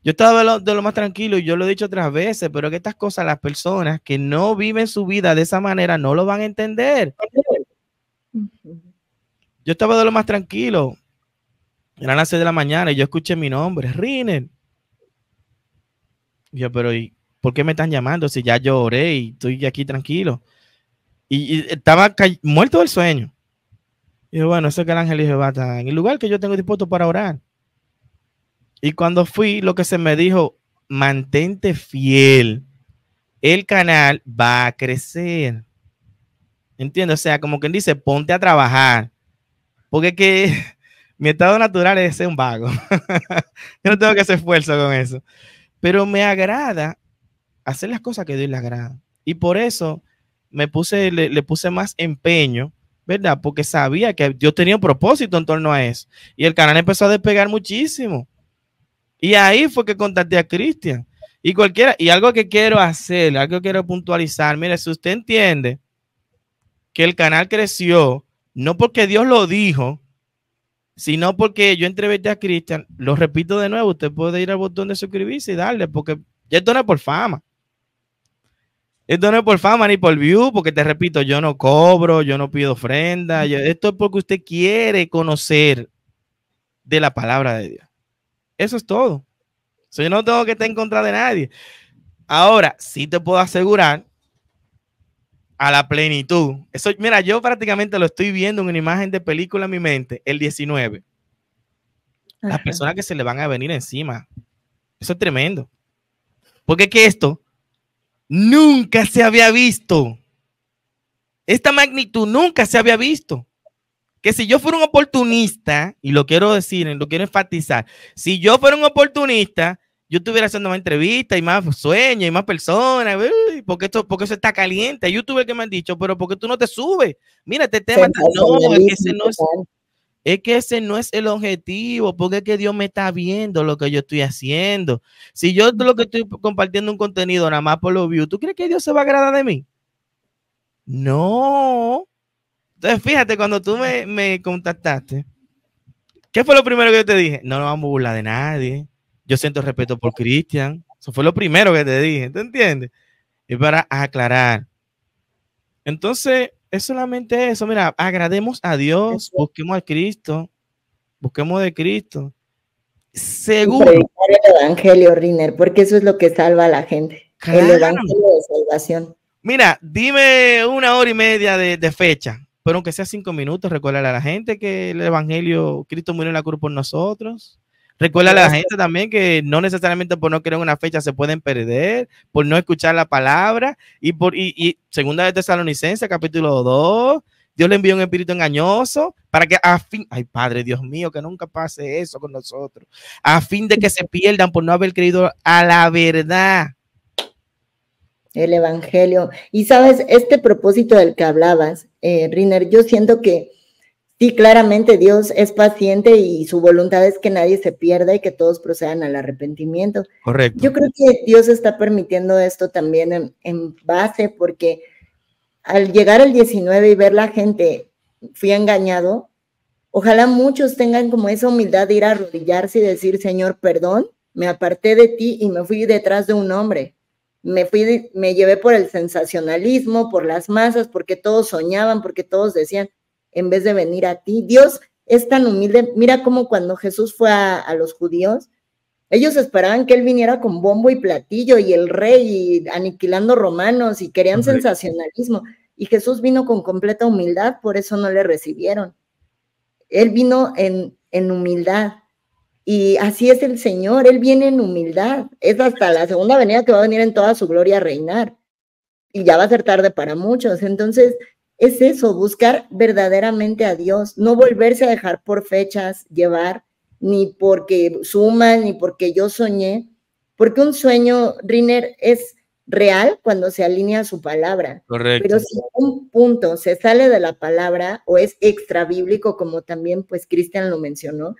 yo estaba de lo, más tranquilo y yo lo he dicho otras veces, pero que estas cosas las personas que no viven su vida de esa manera no lo van a entender. Yo estaba de lo más tranquilo. Eran las seis de la mañana y yo escuché mi nombre, Riner. Yo, pero ¿y por qué me están llamando si ya lloré y estoy aquí tranquilo? Y, estaba muerto del sueño. Y bueno, eso es que el ángel Va va en el lugar que yo tengo dispuesto para orar. Y cuando fui, lo que se me dijo, mantente fiel, el canal va a crecer. Entiendo, o sea, como quien dice, ponte a trabajar. Porque que [laughs] mi estado natural es ser un vago. [laughs] Yo no tengo que hacer esfuerzo con eso. Pero me agrada hacer las cosas que Dios le agrada. Y por eso me puse, le, puse más empeño, ¿verdad? Porque sabía que Dios tenía un propósito en torno a eso. Y el canal empezó a despegar muchísimo. Y ahí fue que contacté a Cristian. Y cualquiera, y algo que quiero hacer, algo que quiero puntualizar, mire, si usted entiende que el canal creció, no porque Dios lo dijo, sino porque yo entrevisté a Cristian, lo repito de nuevo, usted puede ir al botón de suscribirse y darle, porque esto no es por fama. Esto no es por fama ni por view, porque te repito, yo no cobro, yo no pido ofrenda, esto es porque usted quiere conocer de la palabra de Dios. Eso es todo. yo no tengo que estar en contra de nadie. Ahora, sí te puedo asegurar a la plenitud. Eso, mira, yo prácticamente lo estoy viendo en una imagen de película en mi mente, el 19. Las personas que se le van a venir encima. Eso es tremendo. Porque que esto nunca se había visto. Esta magnitud nunca se había visto que si yo fuera un oportunista, y lo quiero decir, lo quiero enfatizar, si yo fuera un oportunista, yo estuviera haciendo más entrevistas y más sueños y más personas, porque esto, porque eso está caliente. Hay el que me han dicho, pero porque tú no te subes. Mira, este tema no, es que ese no es, el objetivo, porque es que Dios me está viendo lo que yo estoy haciendo. Si yo lo que estoy compartiendo un contenido nada más por los views, ¿tú crees que Dios se va a agradar de mí? No. Entonces, fíjate, cuando tú me, contactaste, ¿qué fue lo primero que yo te dije? No nos vamos a burlar de nadie. Yo siento respeto por Cristian. Eso fue lo primero que te dije, ¿te entiendes? Y para aclarar. Entonces, es solamente eso. Mira, agrademos a Dios, busquemos a Cristo, busquemos de Cristo. Seguro. el evangelio, Riner, porque eso es lo que salva a la gente. El evangelio de salvación. Mira, dime una hora y media de fecha pero aunque sea cinco minutos, recuérdale a la gente que el Evangelio, Cristo murió en la cruz por nosotros. Recuerda a la gente también que no necesariamente por no creer en una fecha se pueden perder, por no escuchar la palabra. Y por y, segunda de Tesalonicense, capítulo 2, Dios le envió un espíritu engañoso para que a fin, ay Padre Dios mío, que nunca pase eso con nosotros, a fin de que se pierdan por no haber creído a la verdad el Evangelio. Y sabes, este propósito del que hablabas, eh, Riner, yo siento que sí, claramente Dios es paciente y su voluntad es que nadie se pierda y que todos procedan al arrepentimiento. Correcto. Yo creo que Dios está permitiendo esto también en, en base porque al llegar al 19 y ver la gente, fui engañado. Ojalá muchos tengan como esa humildad de ir a arrodillarse y decir, Señor, perdón, me aparté de ti y me fui detrás de un hombre me fui, me llevé por el sensacionalismo, por las masas, porque todos soñaban, porque todos decían, en vez de venir a ti, Dios es tan humilde. Mira cómo cuando Jesús fue a, los judíos, ellos esperaban que él viniera con bombo y platillo y el rey y aniquilando romanos y querían sensacionalismo. Y Jesús vino con completa humildad, por eso no le recibieron. Él vino en, en humildad. Y así es el Señor, Él viene en humildad. Es hasta la segunda venida que va a venir en toda su gloria a reinar. Y ya va a ser tarde para muchos. Entonces, es eso, buscar verdaderamente a Dios, no volverse a dejar por fechas llevar, ni porque suman, ni porque yo soñé. Porque un sueño, Riner, es real cuando se alinea a su palabra. Correcto. Pero si un punto se sale de la palabra o es extra bíblico, como también pues Cristian lo mencionó,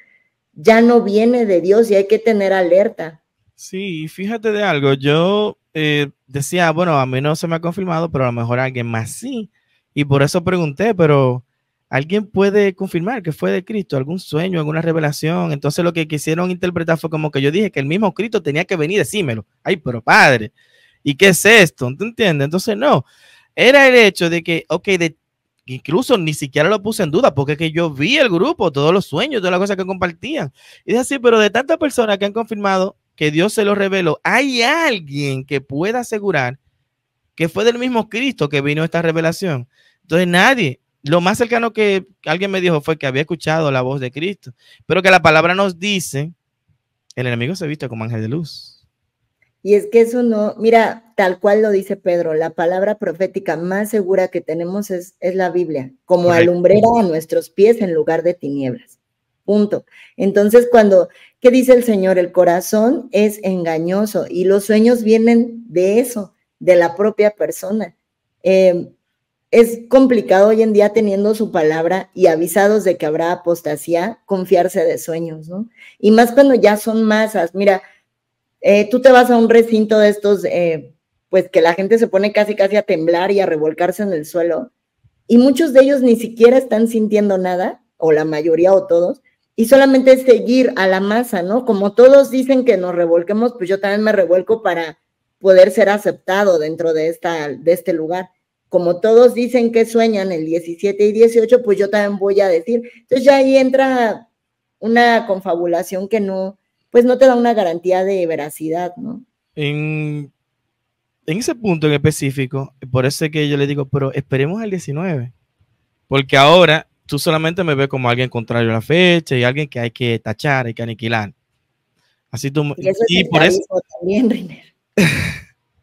ya no viene de Dios y hay que tener alerta. Sí, fíjate de algo, yo eh, decía, bueno, a mí no se me ha confirmado, pero a lo mejor alguien más sí. Y por eso pregunté, pero alguien puede confirmar que fue de Cristo, algún sueño, alguna revelación. Entonces lo que quisieron interpretar fue como que yo dije que el mismo Cristo tenía que venir y Ay, pero padre, ¿y qué es esto? ¿Tú entiendes? Entonces no, era el hecho de que, ok, de Incluso ni siquiera lo puse en duda, porque es que yo vi el grupo, todos los sueños, todas las cosas que compartían. Y es así, pero de tantas personas que han confirmado que Dios se lo reveló, ¿hay alguien que pueda asegurar que fue del mismo Cristo que vino esta revelación? Entonces nadie, lo más cercano que alguien me dijo fue que había escuchado la voz de Cristo, pero que la palabra nos dice, el enemigo se viste como ángel de luz. Y es que eso no, mira, tal cual lo dice Pedro, la palabra profética más segura que tenemos es, la Biblia, como alumbrera a nuestros pies en lugar de tinieblas. Punto. Entonces, cuando, ¿qué dice el Señor? El corazón es engañoso y los sueños vienen de eso, de la propia persona. Em, es complicado hoy en día teniendo su palabra y avisados de que habrá apostasía, confiarse de sueños, ¿no? Y más cuando ya son masas. Mira, eh, tú te vas a un recinto de estos eh, pues que la gente se pone casi casi a temblar y a revolcarse en el suelo. Y muchos de ellos ni siquiera están sintiendo nada, o la mayoría o todos, y solamente seguir a la masa, ¿no? Como todos dicen que nos revolquemos, pues yo también me revuelco para poder ser aceptado dentro de, esta, de este lugar. Como todos dicen que sueñan el 17 y 18, pues yo también voy a decir. Entonces ya ahí entra una confabulación que no, pues no te da una garantía de veracidad, ¿no? En en ese punto en específico, por eso es que yo le digo, pero esperemos al 19, porque ahora tú solamente me ves como alguien contrario a la fecha y alguien que hay que tachar, hay que aniquilar. Así tú, y, por eso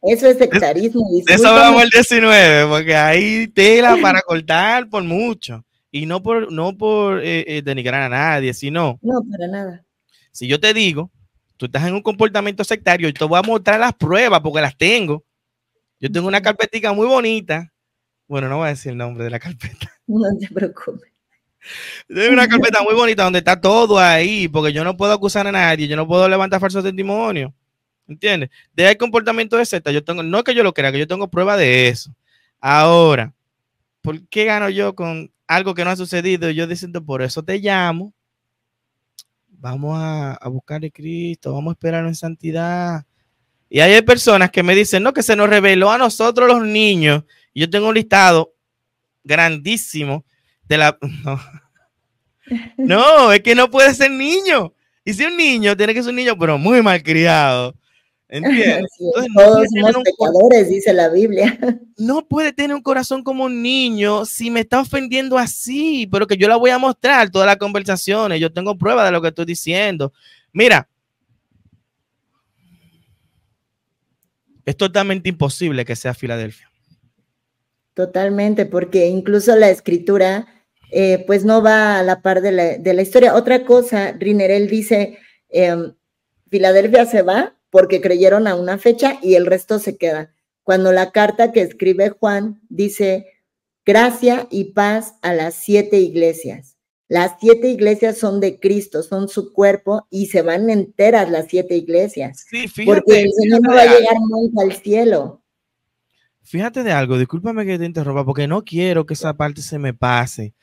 Eso es sectarismo. eso vamos el 19, porque hay tela para cortar por mucho. Y no por, no por eh, eh, denigrar a nadie, sino. No, para nada. Si yo te digo, tú estás en un comportamiento sectario, y te voy a mostrar las pruebas porque las tengo. Yo tengo una carpetica muy bonita. Bueno, no voy a decir el nombre de la [laughs] carpeta. No te preocupes. Tengo una [laughs] carpeta muy bonita donde está todo ahí, porque yo no puedo acusar a nadie, yo no puedo levantar falsos testimonios. ¿Entiendes? De ahí el comportamiento de Z, yo tengo, no es que yo lo crea, que yo tengo prueba de eso. Ahora, ¿por qué gano yo con algo que no ha sucedido? Yo diciendo, por eso te llamo. Vamos a, buscarle buscar a Cristo, vamos a esperar en santidad. Y hay personas que me dicen, no, que se nos reveló a nosotros los niños. Yo tengo un listado grandísimo de la... [laughs] No, es que no puede ser niño. Y si un niño, tiene que ser un niño, pero muy mal criado. ¿Entiendes? [laughs] Entonces, todos somos pecadores, dice la Biblia. [laughs] No puede tener un corazón como un niño si me está ofendiendo así, pero que yo la voy a mostrar todas las conversaciones. Yo tengo pruebas de lo que estoy diciendo. Mira, es totalmente imposible que sea Filadelfia. Totalmente, porque incluso la escritura eh, pues no va a la par de la, historia. Otra cosa, Rinerel dice, em, Filadelfia se va porque creyeron a una fecha y el resto se queda. Cuando la carta que escribe Juan dice, gracia y paz a las siete iglesias. Las siete iglesias son de Cristo, son su cuerpo y se van enteras las siete iglesias. porque el Señor no va a llegar nunca al cielo. Fíjate de algo, discúlpame que te interrumpa, porque no quiero que esa parte se me pase.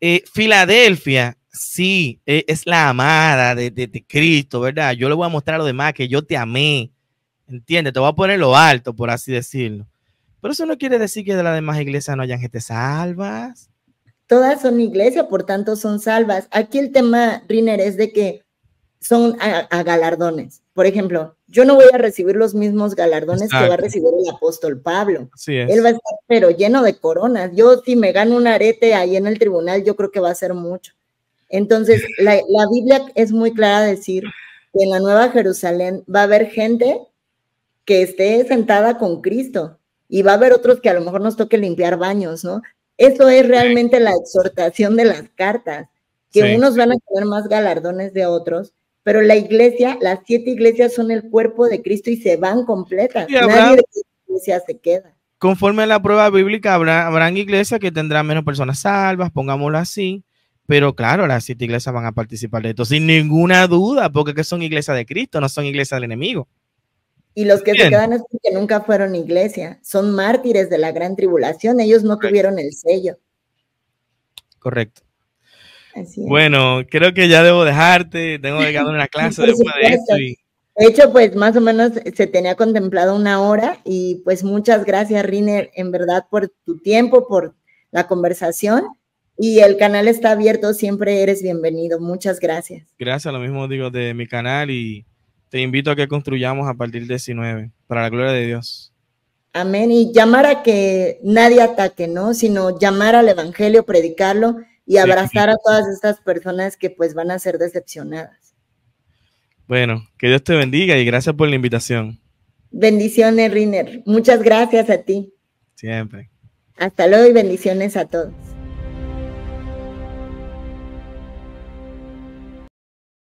Eh, Filadelfia, sí, e, es la amada de, Cristo, ¿verdad? Yo le voy a mostrar a los demás que yo te amé, Entiende, Te voy a poner lo alto, por así decirlo. Pero eso no quiere decir que de las demás iglesias no hayan gente salvas todas son iglesia, por tanto son salvas. Aquí el tema, Riner, es de que son a, galardones. Por ejemplo, yo no voy a recibir los mismos galardones que va a recibir el apóstol Pablo. Él va a estar pero lleno de coronas. Yo si me gano un arete ahí en el tribunal, yo creo que va a ser mucho. Entonces, la, la Biblia es muy clara decir que en la Nueva Jerusalén va a haber gente que esté sentada con Cristo y va a haber otros que a lo mejor nos toque limpiar baños, ¿no? Eso es realmente la exhortación de las cartas, que unos van a tener más galardones de otros, pero la iglesia, las siete iglesias son el cuerpo de Cristo y se van completas. Nadie de iglesia se queda. Conforme a la prueba bíblica, habrá, habrán iglesias que tendrán menos personas salvas, pongámoslo así, pero claro, las siete iglesias van a participar de esto, sin ninguna duda, porque son iglesias de Cristo, no son iglesias del enemigo. Y los que se quedan es porque nunca fueron iglesia, son mártires de la gran tribulación, ellos no tuvieron el sello. Correcto. Bueno, creo que ya debo dejarte, tengo que dar una [laughs] clase después de esto. De hecho, pues más o menos se tenía contemplado una hora y pues muchas gracias, Riner, en verdad por tu tiempo, por la conversación y el canal está abierto, siempre eres bienvenido. Muchas gracias. Gracias, lo mismo digo de mi canal y te invito a que construyamos a partir del 19, para la gloria de Dios. Amén. Y llamar a que nadie ataque, ¿no? Sino llamar al Evangelio, predicarlo y abrazar a todas estas personas que pues van a ser decepcionadas. Bueno, que Dios te bendiga y gracias por la invitación. Bendiciones, Riner. Muchas gracias a ti. Siempre. Hasta luego y bendiciones a todos.